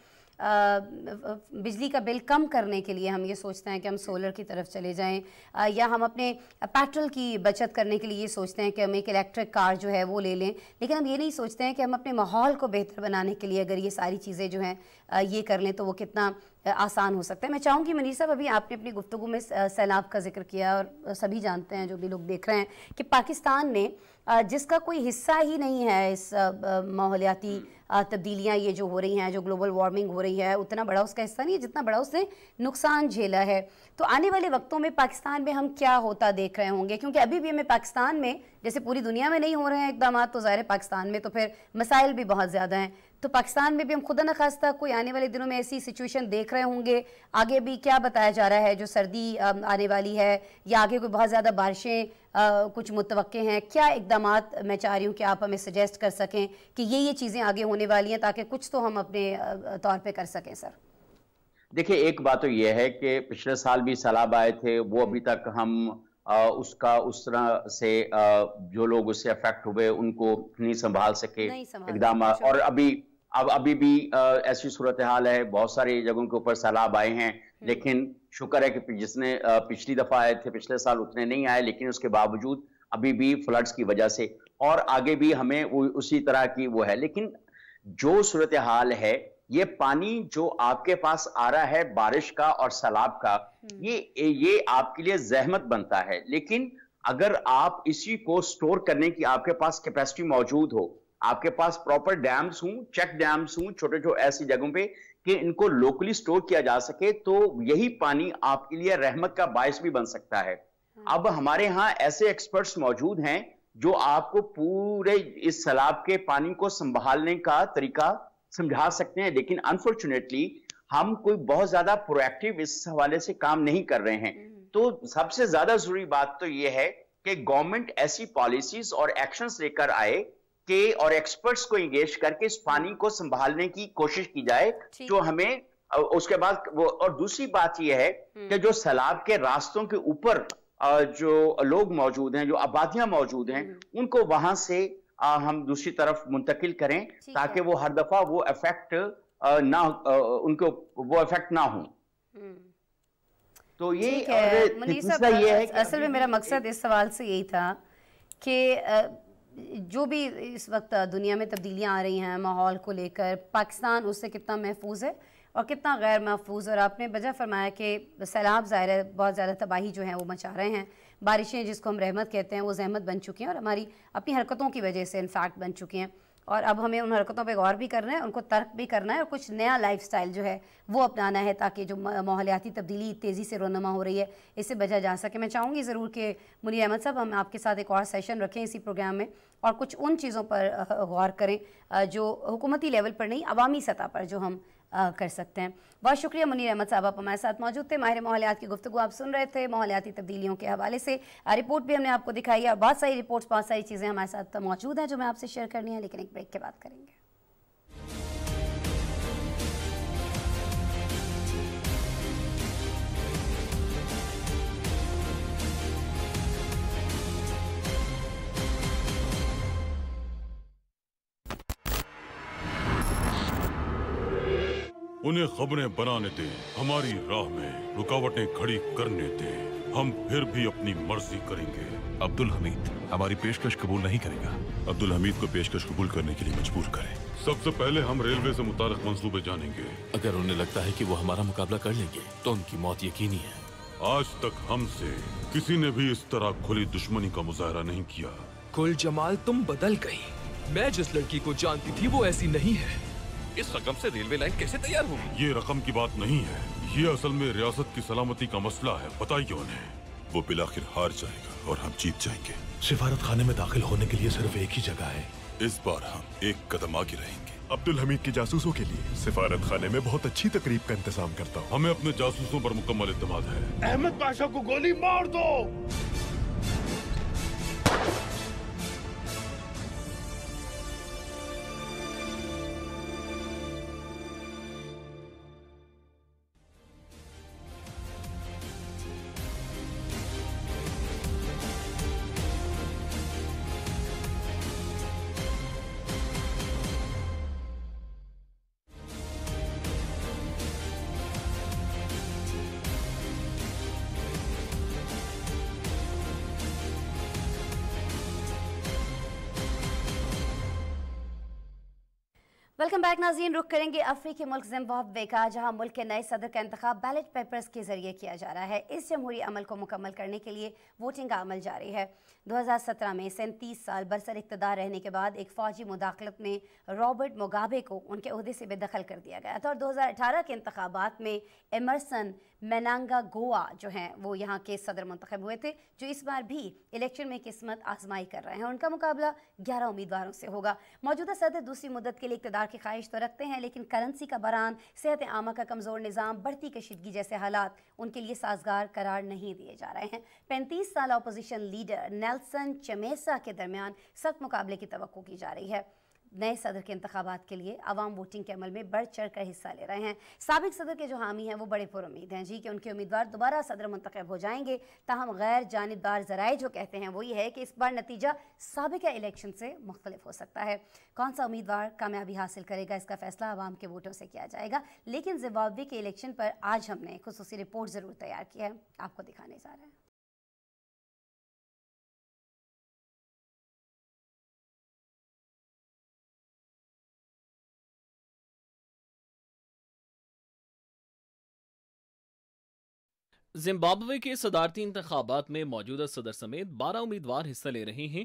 S1: बिजली का बिल कम करने के लिए हम ये सोचते हैं कि हम सोलर की तरफ चले जाएं या हम अपने पेट्रोल की बचत करने के लिए ये सोचते हैं कि हम एक इलेक्ट्रिक कार जो है वो ले लें लेकिन हम ये नहीं सोचते हैं कि हम अपने माहौल को बेहतर बनाने के लिए अगर ये सारी चीज़ें जो हैं ये कर लें तो वो कितना आसान हो सकता है मैं चाहूँगी मनीष साहब अभी आपने अपनी गुफ्तु में सैलाब का जिक्र किया और सभी जानते हैं जो भी लोग देख रहे हैं कि पाकिस्तान ने जिसका कोई हिस्सा ही नहीं है इस माहौलियाती तब्दीलियाँ ये जो हो रही हैं जो ग्लोबल वार्मिंग हो रही है उतना बड़ा उसका हिस्सा नहीं है जितना बड़ा उसने नुकसान झेला है तो आने वाले वक्तों में पाकिस्तान में हम क्या होता देख रहे होंगे क्योंकि अभी भी हमें पाकिस्तान में जैसे पूरी दुनिया में नहीं हो रहे हैं इकदाम तो ज़ाहिर पाकिस्तान में तो फिर मसाइल भी बहुत ज़्यादा हैं तो पाकिस्तान में भी हम खुदा न खास्ता कोई आने वाले दिनों में ऐसी सिचुएशन देख रहे होंगे आगे भी क्या बताया जा रहा है जो सर्दी आने वाली है या आगे कोई बहुत ज़्यादा बारिशें कुछ मुतव हैं क्या इकदाम मैं चाह रही हूँ कि आप हमें सजेस्ट कर सकें कि ये ये चीज़ें आगे होने वाली हैं ताकि कुछ तो हम अपने तौर पर कर सकें सर
S5: देखिए एक बात तो यह है कि पिछले साल भी सैलाब आए थे वो हम्म। अभी तक हम उसका उस तरह से जो लोग उससे अफेक्ट हुए उनको नहीं संभाल सके एकदम और अभी अब अभी भी ऐसी सूरत हाल है बहुत सारी जगहों के ऊपर सैलाब आए हैं हम्म। लेकिन शुक्र है कि जिसने पिछली दफा आए थे पिछले साल उतने नहीं आए लेकिन उसके बावजूद अभी भी फ्लड्स की वजह से और आगे भी हमें उसी तरह की वो है लेकिन जो सूरत हाल है ये पानी जो आपके पास आ रहा है बारिश का और सैलाब का हम्म। ये ये आपके लिए जहमत बनता है लेकिन अगर आप इसी को स्टोर करने की आपके पास कैपेसिटी मौजूद हो आपके पास प्रॉपर डैम्स हूँ चेक डैम्स हूँ छोटे छोटे ऐसी जगहों पे कि इनको लोकली स्टोर किया जा सके तो यही पानी आपके लिए रहमत का बायस भी बन सकता है हाँ। अब हमारे यहाँ ऐसे एक्सपर्ट्स मौजूद हैं जो आपको पूरे इस सैलाब के पानी को संभालने का तरीका समझा सकते हैं लेकिन अनफॉर्चुनेटली हम कोई बहुत ज्यादा प्रोएक्टिव इस हवाले से काम नहीं कर रहे हैं हम्म। तो सबसे ज्यादा जरूरी बात तो यह है कि गवर्नमेंट ऐसी पॉलिसीज और एक्शन लेकर आए के और एक्सपर्ट्स को इंगेज करके इस पानी को संभालने की कोशिश की जाए जो हमें उसके बाद वो और दूसरी बात यह है हम्म। कि जो सैलाब के रास्तों के ऊपर जो लोग मौजूद हैं जो आबादियां मौजूद हैं हम्म। उनको वहां से आ, हम दूसरी तरफ मुंतकिल करें ताकि वो हर दफा वो इफेक्ट ना आ, उनको वो इफेक्ट ना हो
S1: हम्म।
S5: तो ये दूसरा ये है असल में मेरा मकसद
S1: इस सवाल से यही था कि जो भी इस वक्त दुनिया में तब्दीलियां आ रही हैं माहौल को लेकर पाकिस्तान उससे कितना महफूज है और कितना गैर महफूज और आपने वजह फरमाया कि सैलाब ज़ाहिर है बहुत ज़्यादा तबाही जो है वो मचा रहे हैं बारिशें जिसको हम रहमत कहते हैं वो जहमत बन चुकी हैं और हमारी अपनी हरकतों की वजह से इनफैक्ट बन चुकी हैं और अब हमें उन हरकतों पे गौर भी करना है उनको तर्क भी करना है और कुछ नया लाइफस्टाइल जो है वो अपनाना है ताकि जो माहौलियाती तब्दीली तेज़ी से रोनमा हो रही है इससे बचा जा सके मैं चाहूँगी ज़रूर कि मुनी अहमद साहब हम आपके साथ एक और सेशन रखें इसी प्रोग्राम में और कुछ उन चीज़ों पर गौर करें जो हुकूमती लेवल पर नहीं अवामी सतह पर जो हम कर सकते हैं बहुत शुक्रिया मुनीर अहमद साहब आप हमारे साथ मौजूद थे माहिर माहौलियात की गुफ्तु आप सुन रहे थे माहौलियाती तब्दीलियों के हवाले से रिपोर्ट भी हमने आपको दिखाई है और बहुत सारी रिपोर्ट्स बहुत सारी चीज़ें हमारे साथ मौजूद हैं जो मैं आपसे शेयर करनी है लेकिन एक ब्रेक के बाद करेंगे
S3: उन्हें खबरें बनाने दे हमारी राह में रुकावटें खड़ी करने दे हम फिर भी अपनी मर्जी करेंगे अब्दुल हमीद हमारी पेशकश कबूल नहीं करेगा अब्दुल हमीद को पेशकश कबूल करने के लिए मजबूर करें सबसे पहले हम रेलवे से मुतारक मंसूबे जानेंगे अगर उन्हें लगता है कि वो हमारा मुकाबला कर लेंगे तो उनकी मौत
S2: यकीनी है आज तक हमसे किसी ने भी इस तरह खुली दुश्मनी का मुजाहरा नहीं किया
S4: कुल जमाल तुम बदल गयी मैं जिस लड़की को जानती थी वो ऐसी नहीं है
S3: इस रकम से रेलवे लाइन कैसे तैयार होगी ये रकम की बात नहीं है ये असल में रियासत की
S2: सलामती का मसला है बताइए उन्हें वो बिलाखिर हार जाएगा और हम जीत जाएंगे
S3: सिफारत खाने में दाखिल होने के लिए सिर्फ एक ही जगह है
S2: इस बार हम एक कदम आगे रहेंगे अब्दुल हमीद के जासूसों के लिए सिफारत खाने में बहुत अच्छी तकरीब का इंतजाम करता हूँ हमें अपने जासूसों पर मुकम्मल इतम है
S3: अहमद पाशा को गोली मार दो
S1: वेलकम बैक नाजीन रुख करेंगे अफ्रीकी मुल्क जिम्बाब्वे का जहां मुल्क के नए सदर का इंतबाब बैलेट पेपर्स के जरिए किया जा रहा है इस जमहूरी अमल को मुकम्मल करने के लिए वोटिंग का अमल जारी है 2017 में सैंतीस साल बरसर इकतदार रहने के बाद एक फौजी मुदाखलत में रॉबर्ट मुगाबे को उनके अहदे से बेदखल कर दिया गया था और अठारह के इंतबात में एमरसन मैनांगा गोवा जो हैं वो यहाँ के सदर मंतखब हुए थे जो इस बार भी इलेक्शन में किस्मत आजमाई कर रहे हैं उनका मुकाबला ग्यारह उम्मीदवारों से होगा मौजूदा सदर दूसरी मुदत के लिए इकतदार के ख़्वाहिश तो रखते हैं लेकिन करेंसी का बरान सेहत आमा का कमज़ोर निज़ाम बढ़ती कशीदगी जैसे हालात उनके लिए साजगार करार नहीं दिए जा रहे हैं पैंतीस साल अपोजिशन लीडर नेल्सन चमेसा के दरमियान सख्त मुकाबले की तो की जा रही है नए सदर के इंतबात के लिए आवाम वोटिंग के अमल में बढ़ चढ़ कर हिस्सा ले रहे हैं सबक सदर के जो हामी हैं वो बड़े पुरुद हैं जी कि उनके उम्मीदवार दोबारा सदर मंतखब हो जाएंगे ताहम गैर जानबदार जराए जो कहते हैं वो ये है कि इस बार नतीजा सबक इलेक्शन से मुख्तलिफ हो सकता है कौन सा उम्मीदवार कामयाबी हासिल करेगा इसका फैसला आवाम के वोटों से किया जाएगा लेकिन जिम्बावे के इलेक्शन पर आज हमने खसूस रिपोर्ट ज़रूर
S3: तैयार की है आपको दिखाने जा रहे हैं
S4: जिम्बाब्वे के सदारती इंतबात में मौजूदा सदर समेत बारह उम्मीदवार हिस्सा ले रहे हैं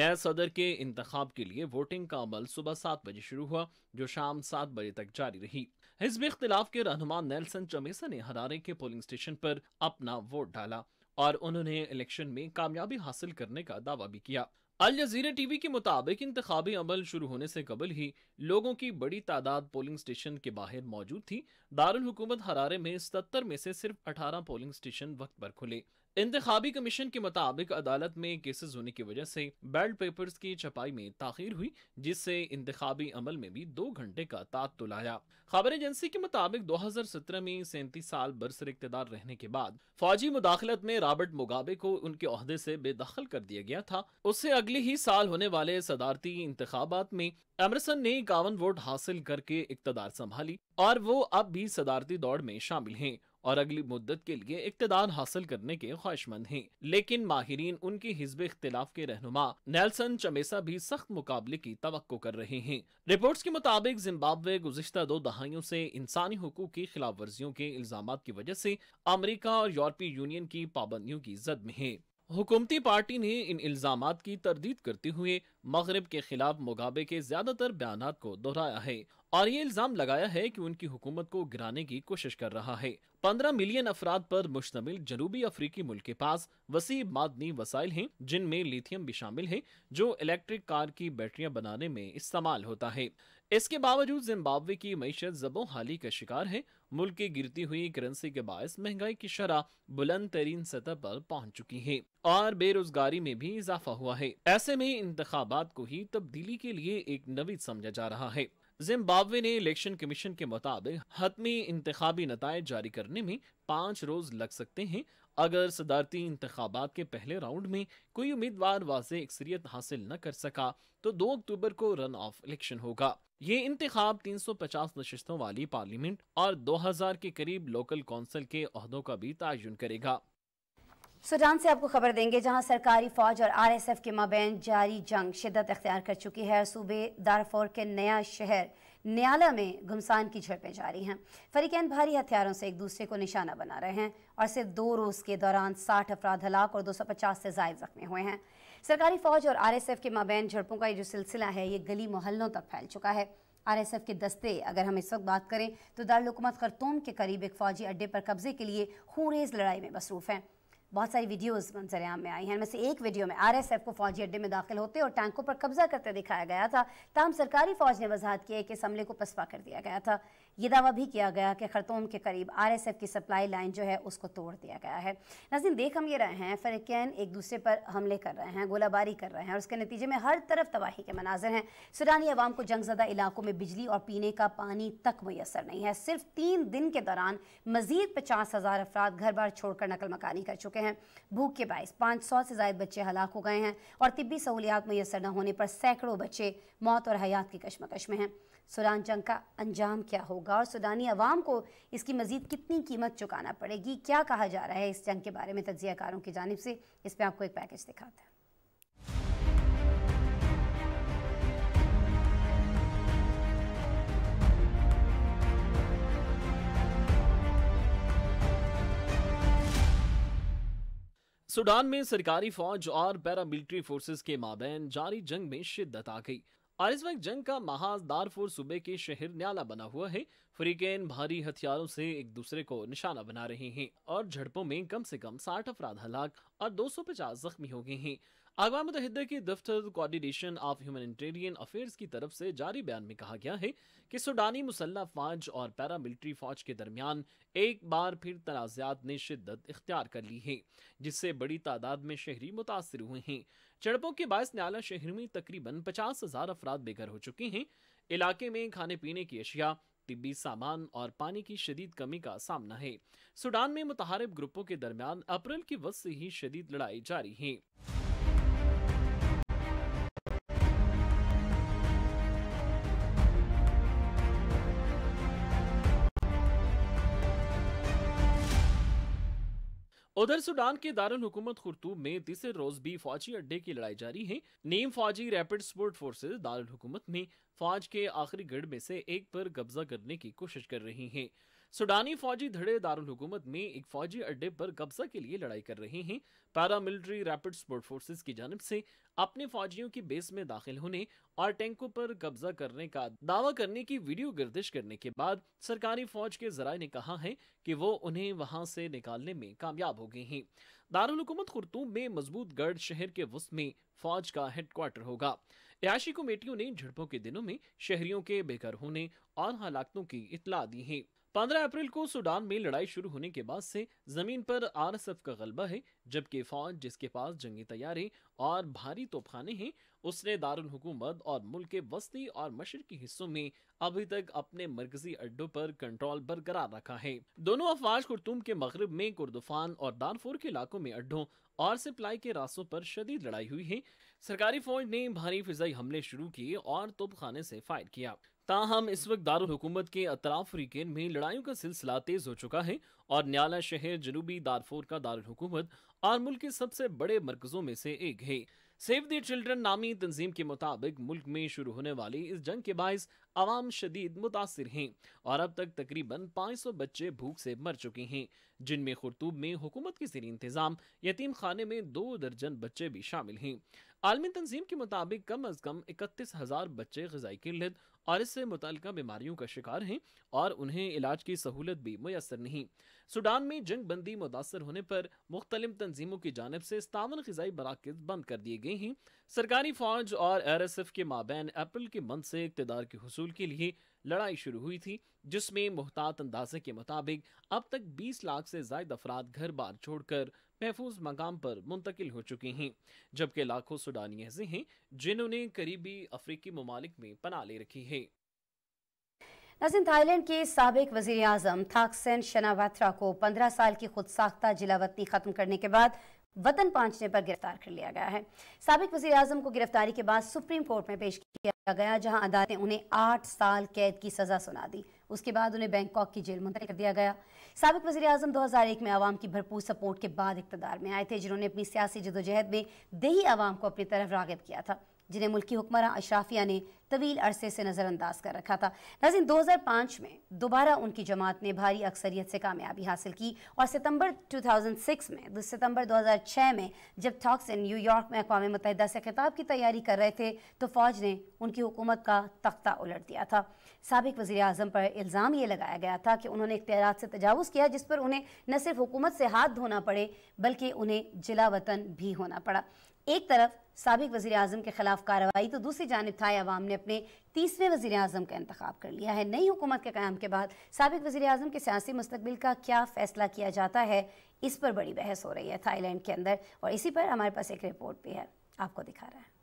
S4: नए सदर के इंतखब के लिए वोटिंग का अमल सुबह सात बजे शुरू हुआ जो शाम सात बजे तक जारी रही हिजब इख्तलाफ के रहनुमा नेल्सन चमेसा ने हरारे के पोलिंग स्टेशन पर अपना वोट डाला और उन्होंने इलेक्शन में कामयाबी हासिल करने का दावा भी किया अल जजीरा टीवी के मुताबिक इंतबी अमल शुरू होने से कबल ही लोगों की बड़ी तादाद पोलिंग स्टेशन के बाहर मौजूद थी दारुलकूमत हरारे में सत्तर में से सिर्फ अठारह पोलिंग स्टेशन वक्त पर खुले इंतबी कमीशन के मुताबिक अदालत में केसेस होने की वजह से बैल्ट पेपर्स की छपाई में ताखिर हुई जिससे इंतबी अमल में भी दो घंटे का तात्तुल आया खबर एजेंसी के मुताबिक 2017 में सैंतीस साल बरसर इकतदार रहने के बाद फौजी मुदाखलत में रॉबर्ट मुगाबे को उनके अहदे से बेदखल कर दिया गया था उससे अगले ही साल होने वाले सदारती इंतबात में एमरसन ने इक्यावन वोट हासिल करके इकतदार संभाली और वो अब भी सदारती दौड़ में शामिल हैं और अगली मुद्दत के लिए इकतदार हासिल करने के ख्वाहिशमंद हैं लेकिन माहरीन उनकी हिजब इख्तलाफ के रहनुमा नेल्सन चमेसा भी सख्त मुकाबले की तो कर रहे हैं रिपोर्ट के मुताबिक जिम्बाब्वे गुजशत दो दहाइयों से इंसानी हकूक की खिलाफ वर्जियों के इल्जाम की वजह से अमरीका और यूरोपीय यूनियन की पाबंदियों की जद में है हुकूमती पार्टी ने इन इल्ज़ाम की तरदीद करते हुए मगरब के खिलाफ मुगाबे के ज़्यादातर बयान को दोहराया है और ये इल्ज़ाम लगाया है कि उनकी हुकूमत को गिराने की कोशिश कर रहा है पंद्रह मिलियन अफराद पर मुश्तमिल जनूबी अफ्रीकी मुल्क के पास वसी मादनी वसाइल हैं जिनमें लिथियम भी शामिल है जो इलेक्ट्रिक कार की बैटरियां बनाने में इस्तेमाल होता है इसके बावजूद जिम्बाब्वे की मीशत जबों हाली का शिकार है मुल्क की गिरती हुई करेंसी के बायस महंगाई की शरह बुलंद तरीन सतह पर पहुंच चुकी है और बेरोजगारी में भी इजाफा हुआ है ऐसे में इंतबात को ही तब्दीली के लिए एक नवीद समझा जा रहा है जिम्बाब्वे ने इलेक्शन कमीशन के मुताबिक हतमी इंतबी नतज जारी करने में पाँच रोज लग सकते हैं अगर सदारती इंतबात के पहले राउंड में कोई उम्मीदवार वाज अक्सरियत हासिल न कर सका तो दो अक्टूबर को रन ऑफ इलेक्शन होगा ये इंतखब 350 नशस्तों वाली पार्लियामेंट और 2000 के करीब लोकल कौंसिल के अहदों का भी तयन करेगा
S1: सूडान से आपको खबर देंगे जहां सरकारी फौज और आरएसएफ के मबैन जारी जंग शिदत अख्तियार कर चुकी है और सूबे दारफोर के नया शहर न्याला में घुमसान की झड़पें जारी हैं फरीकैन भारी हथियारों से एक दूसरे को निशाना बना रहे हैं और सिर्फ दो रोज़ के दौरान साठ अफराध हलाक और दो सौ पचास से जायद जख्मी हुए हैं सरकारी फौज और आरएसएफ के माबेन झड़पों का ये जो सिलसिला है ये गली मोहल्लों तक फैल चुका है आरएसएफ के दस्ते अगर हम इस वक्त बात करें तो दारकूमत खरतूम के करीब एक फौजी अड्डे पर कब्जे के लिए खूरेज लड़ाई में मसरूफ़ हैं बहुत सारी वीडियोस मंजर आम में आई हैं इनमें से एक वीडियो में आरएसएफ को फौजी अड्डे में दाखिल होते और टैंकों पर कब्जा करते दिखाया गया था तमाम सरकारी फौज ने वजाहत की है कि इस हमले को पसपा कर दिया गया था ये दावा भी किया गया कि खरतूम के करीब आर एस एफ की सप्लाई लाइन जो है उसको तोड़ दिया गया है नाजिन देख हम ये रहे हैं फ़रीकैन एक दूसरे पर हमले कर रहे हैं गोलाबारी कर रहे हैं और उसके नतीजे में हर तरफ तबाही के मनाजर हैं सूडानी आवाम को जंग इलाकों में बिजली और पीने का पानी तक मैसर नहीं है सिर्फ तीन दिन के दौरान मजीद पचास हज़ार अफराद घर बार छोड़कर नकल मकानी कर चुके हैं भूख के बायस पाँच सौ से जायद बच्चे हलाक हो गए हैं और तिबी सहूलियात मैसर न होने पर सैकड़ों बच्चे मौत और हयात की कशमकश में हैं सुरान जंग का अंजाम क्या होगा होगा और सूडानी अवाम को इसकी मज़ीद कितनी कीमत चुकाना पड़ेगी क्या कहा जा रहा है इस जंग के बारे में तजियाकारों की जानब से इस पर आपको एक पैकेज दिखाता है
S4: सूडान में सरकारी फौज और पैरामिलिट्री फोर्सेस के माबेन जारी जंग में शिद्दत आ गई और इस वक्त जंग का महाज दारफोर सूबे के शहर न्याला बना हुआ है फ्रीकेन भारी हथियारों से एक दूसरे को निशाना बना रहे हैं और झड़पों में कम से कम साठ अफराध हलाक और 250 जख्मी हो गए हैं अगवा मुतहदा के दफ्तर कोऑर्डिनेशन ऑफ ह्यूमनिटेरियन अफेयर्स की तरफ से जारी बयान में कहा गया है कि सूडानी मुसल्ला फौज और पैरामिलिट्री फौज के दरमियान एक बार फिर तनाजात ने शिद्दत इख्तियार कर ली है जिससे बड़ी तादाद में शहरी मुतासर हुए हैं झड़पों के बायस न्यायालय शहर में तकरीबन पचास हजार अफराद बेघर हो चुके हैं इलाके में खाने पीने की अशिया तिब्बी सामान और पानी की शदीद कमी का सामना है सूडान में मुतहारब ग्रुपों के दरमियान अप्रैल की वजह से ही शदीद लड़ाई जारी है उधर सूडान के दारुल हुकूमत खुरतूब में तीसरे रोज भी फौजी अड्डे की लड़ाई जारी है नीम फौजी रैपिड सपोर्ट फोर्सेज दारुल हुकूमत में फौज के आखिरी गढ़ में से एक पर कब्जा करने की कोशिश कर रही है सुडानी फौजी धड़े हुकूमत में एक फौजी अड्डे पर कब्जा के लिए लड़ाई कर रहे हैं पैरामिलिट्री रैपिड सपोर्ट फोर्सेस की जानब से अपने फौजियों की बेस में दाखिल होने और टैंकों पर कब्जा करने का दावा करने की वीडियो गर्दिश करने के बाद सरकारी फौज के जराये ने कहा है कि वो उन्हें वहां से निकालने में कामयाब हो गए हैं हुकूमत खुरतूम में मजबूत गढ़ शहर के वस्त में फौज का हेडक्वार्टर होगा याशी कमेटियों ने झड़पों के दिनों में शहरियों के बेघर होने और हालातों की इतला दी है 15 अप्रैल को सूडान में लड़ाई शुरू होने के बाद से जमीन पर आरएसएफ का गलबा है जबकि फौज जिसके पास जंगी तैयारी और भारी तोपखाने हैं उसने दारुल हुकूमत और मुल्क के वस्ती और मशरकी हिस्सों में अभी तक अपने मरकजी अड्डों पर कंट्रोल बरकरार रखा है दोनों अफवाज खुरतुम के मगरब में कुर्दुफान और दानफोर के इलाकों में अड्डों और सप्लाई के रास्तों पर शदीद लड़ाई हुई है सरकारी फौज ने भारी फिजाई हमले शुरू किए और तोपखाने से फायर किया ताहम इस वक्त दारुल हुकूमत के अतराफ रिकेन में लड़ाइयों का सिलसिला तेज हो चुका है और न्याला शहर जनूबी दारफोर का दारुल हुकूमत और मुल्क के सबसे बड़े मरकजों में से एक है सेव द चिल्ड्रन नामी तंजीम के मुताबिक मुल्क में शुरू होने वाली इस जंग के बायस आवाम शदीद मुतासर हैं और अब तक तकरीबन 500 बच्चे भूख से मर चुके हैं जिनमें खुरतूब में हुकूमत के सिर इंतज़ाम यतीम खाने में दो दर्जन बच्चे भी शामिल हैं आलमी तंजीम के मुताबिक कम अज़ कम इकतीस हज़ार बच्चे गजाई किल्लत और इससे मुतल बीमारियों का शिकार हैं और उन्हें इलाज की सहूलत भी मैसर नहीं सूडान में जंग बंदी मुतासर होने पर मुख्तलिम तनजीमों की जानब से सतावन गजाई मराकज बंद कर दिए गए हैं सरकारी फौज और आर एस एफ के माबेन अप्रैल के मंथ से इकतदार के हसूल के लिए लड़ाई शुरू हुई थी जिसमें मुहतात अंदाजे के मुताबिक अब तक बीस लाख से जायद अफराद घर बार छोड़कर महफूज मकाम पर मुंतकिल हो चुकी हैं जबकि लाखों सूडानी ऐसे हैं जिन्होंने करीबी अफ्रीकी ममालिक में पना ले रखी है
S1: नजन थाईलैंड के सबक वजी अजम थाकसेन शनावाथरा को पंद्रह साल की खुद साख्ता जिलावती खत्म करने के बाद वतन पहुंचने पर गिरफ्तार कर लिया गया है सबक वजी अजम को गिरफ्तारी के बाद सुप्रीम कोर्ट में पेश किया गया जहां अदालत ने उन्हें आठ साल कैद की सजा सुना दी उसके बाद उन्हें बैंकॉक की जेल मुंतल कर दिया गया सबक वजी अजम दो हज़ार एक में आवाम की भरपूर सपोर्ट के बाद इकतदार में आए थे जिन्होंने अपनी सियासी जदोजहद में दही आवाम को अपनी तरफ रागब किया था जिन्हें मुल्की हुक्मरान अशराफिया ने तवील अरसे से नज़रअंदाज कर रखा था नाजिन 2005 में दोबारा उनकी जमात ने भारी अक्सरियत से कामयाबी हासिल की और सितंबर 2006 में सितंबर 2006 में जब टॉक्स न्यूयॉर्क में अकवा मुतहदा से खिताब की तैयारी कर रहे थे तो फ़ौज ने उनकी हुकूमत का तख्ता उलट दिया था सबक वजी अजम पर इल्ज़ाम ये लगाया गया था कि उन्होंने इख्तियार से तजावज़ किया जिस पर उन्हें न सिर्फ हुकूमत से हाथ धोना पड़े बल्कि उन्हें जिला वतन भी होना पड़ा एक तरफ सबक वजी अजम के खिलाफ कार्रवाई तो दूसरी जानब था आवाम ने अपने तीसरे वजी अजम का इंतखा कर लिया है नई हुकूमत के क्याम के बाद सबक वजी अजम के सियासी मुस्तबिल का क्या फैसला किया जाता है इस पर बड़ी बहस हो रही है थाईलैंड के अंदर और इसी पर हमारे पास एक रिपोर्ट भी है आपको दिखा रहा है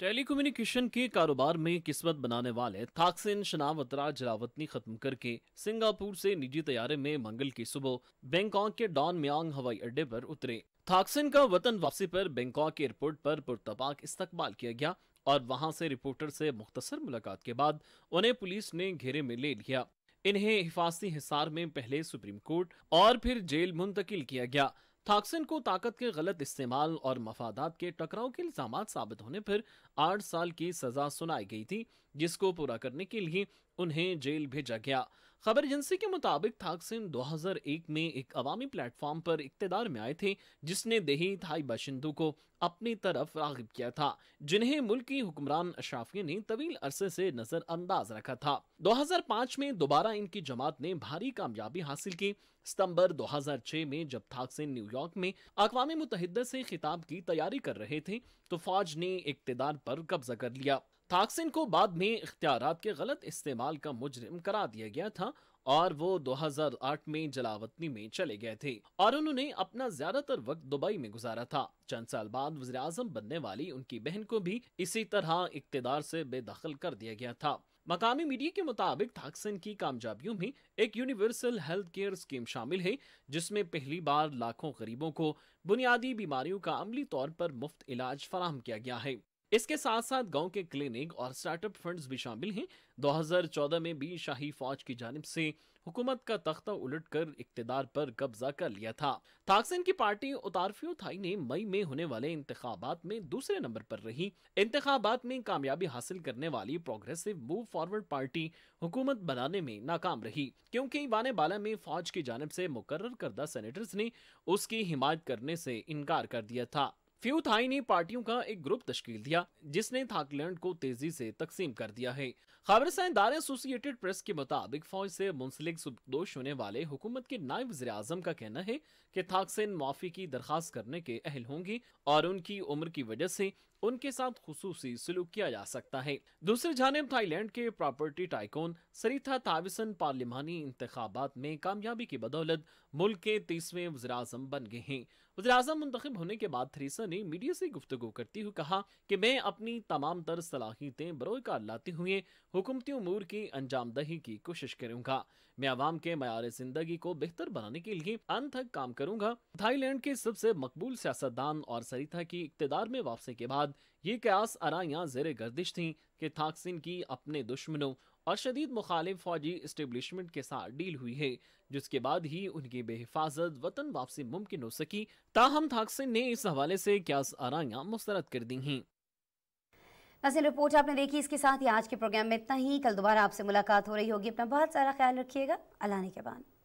S4: टेलीकम्युनिकेशन के कारोबार में किस्मत बनाने वाले थाक्सिन शनावतरा जरावतनी खत्म करके सिंगापुर से निजी तैयारे में मंगल की सुबह बैंकॉक के डॉन म्यांग हवाई अड्डे पर उतरे थाक्सिन का वतन वापसी पर बैंकॉक एयरपोर्ट पर पुरतपाक इस्तकबाल किया गया और वहां से रिपोर्टर से मुख्तसर मुलाकात के बाद उन्हें पुलिस ने घेरे में ले लिया इन्हें हिफाजती हिसार में पहले सुप्रीम कोर्ट और फिर जेल मुंतकिल किया गया थाक्सिन को ताकत के गलत इस्तेमाल और मफादात के टकराव के इल्जाम साबित होने पर आठ साल की सजा सुनाई गई थी जिसको पूरा करने के लिए उन्हें जेल भेजा गया खबर एजेंसी के मुताबिक थाकसिन 2001 में एक अवामी प्लेटफॉर्म पर इकतदार में आए थे जिसने दही थाई बाशिंदों को अपनी तरफ रागिब किया था जिन्हें मुल्की हुक्मरान अशराफिया ने तवील अरसे से नजरअंदाज रखा था 2005 में दोबारा इनकी जमात ने भारी कामयाबी हासिल की सितंबर 2006 में जब थाकसिन न्यूयॉर्क में अकवा मुतहदा से खिताब की तैयारी कर रहे थे तो फौज ने इकतदार पर कब्जा कर लिया थाक्सिन को बाद में इख्तियार के गलत इस्तेमाल का मुजरिम करा दिया गया था और वो 2008 में जलावतनी में चले गए थे और उन्होंने अपना ज्यादातर वक्त दुबई में गुजारा था चंद साल बाद वजी बनने वाली उनकी बहन को भी इसी तरह इकतदार से बेदखल कर दिया गया था मकामी मीडिया के मुताबिक थाक्सिन की कामयाबियों में एक यूनिवर्सल हेल्थ केयर स्कीम शामिल है जिसमें पहली बार लाखों गरीबों को बुनियादी बीमारियों का अमली तौर पर मुफ्त इलाज फराहम किया गया है इसके साथ साथ गांव के क्लिनिक और स्टार्टअप फंड्स भी शामिल हैं 2014 में भी शाही फौज की जानब से हुकूमत का तख्ता उलटकर इकतदार पर कब्जा कर लिया था थाकसेन की पार्टी उतारफियो थाई ने मई में होने वाले इंतबात में दूसरे नंबर पर रही इंतबात में कामयाबी हासिल करने वाली प्रोग्रेसिव मूव फॉरवर्ड पार्टी हुकूमत बनाने में नाकाम रही क्योंकि वाने बाला में फौज की जानब से मुकर करदा सेनेटर्स ने उसकी हिमायत करने से इनकार कर दिया था फ्यू थाई ने पार्टियों का एक ग्रुप तश्कील दिया जिसने थाकलैंड को तेजी से तकसीम कर दिया है खबर दार एसोसिएटेड प्रेस के मुताबिक फौज से मुंसलिक दोष होने वाले हुकूमत के नायब वजी का कहना है कि थाकसेन माफी की दरखास्त करने के अहल होंगी और उनकी उम्र की वजह से उनके साथ खसूसी सलूक किया जा सकता है दूसरी जानब थाईलैंड के प्रॉपर्टी टाइकोन सरिथा ताविसन पार्लिमानी इंतबात में कामयाबी की बदौलत मुल्क के तीसवें वजराजम बन गए हैं वजराजम मुंतब होने के बाद थ्रीसा ने मीडिया से गुफ्तु करते हुए कहा कि मैं अपनी तमाम तर सलाहियतें बरोकार लाते हुए हुकूमती अमूर की अंजामदही की कोशिश करूँगा मैं आवाम के मैार जिंदगी को बेहतर बनाने के लिए तक काम करूंगा थाईलैंड के सबसे मकबूल सियासतदान और सरिता की इकतदार में वापसी के बाद ये कयास आराइयाँ जेर गर्दिश थी कि थाकसिन की अपने दुश्मनों और शदीद मुखालिफ फौजी इस्टेब्लिशमेंट के साथ डील हुई है जिसके बाद ही उनकी बेहिफाजत वतन वापसी मुमकिन हो सकी ताहम थाकसिन ने इस हवाले से क्यास आराइयाँ मुस्तरद कर दी हैं
S1: नाजिन रिपोर्ट आपने देखी इसके साथ ही आज के प्रोग्राम में इतना ही कल दोबारा आपसे मुलाकात हो रही होगी अपना बहुत सारा ख्याल रखिएगा अल्लाह के बाद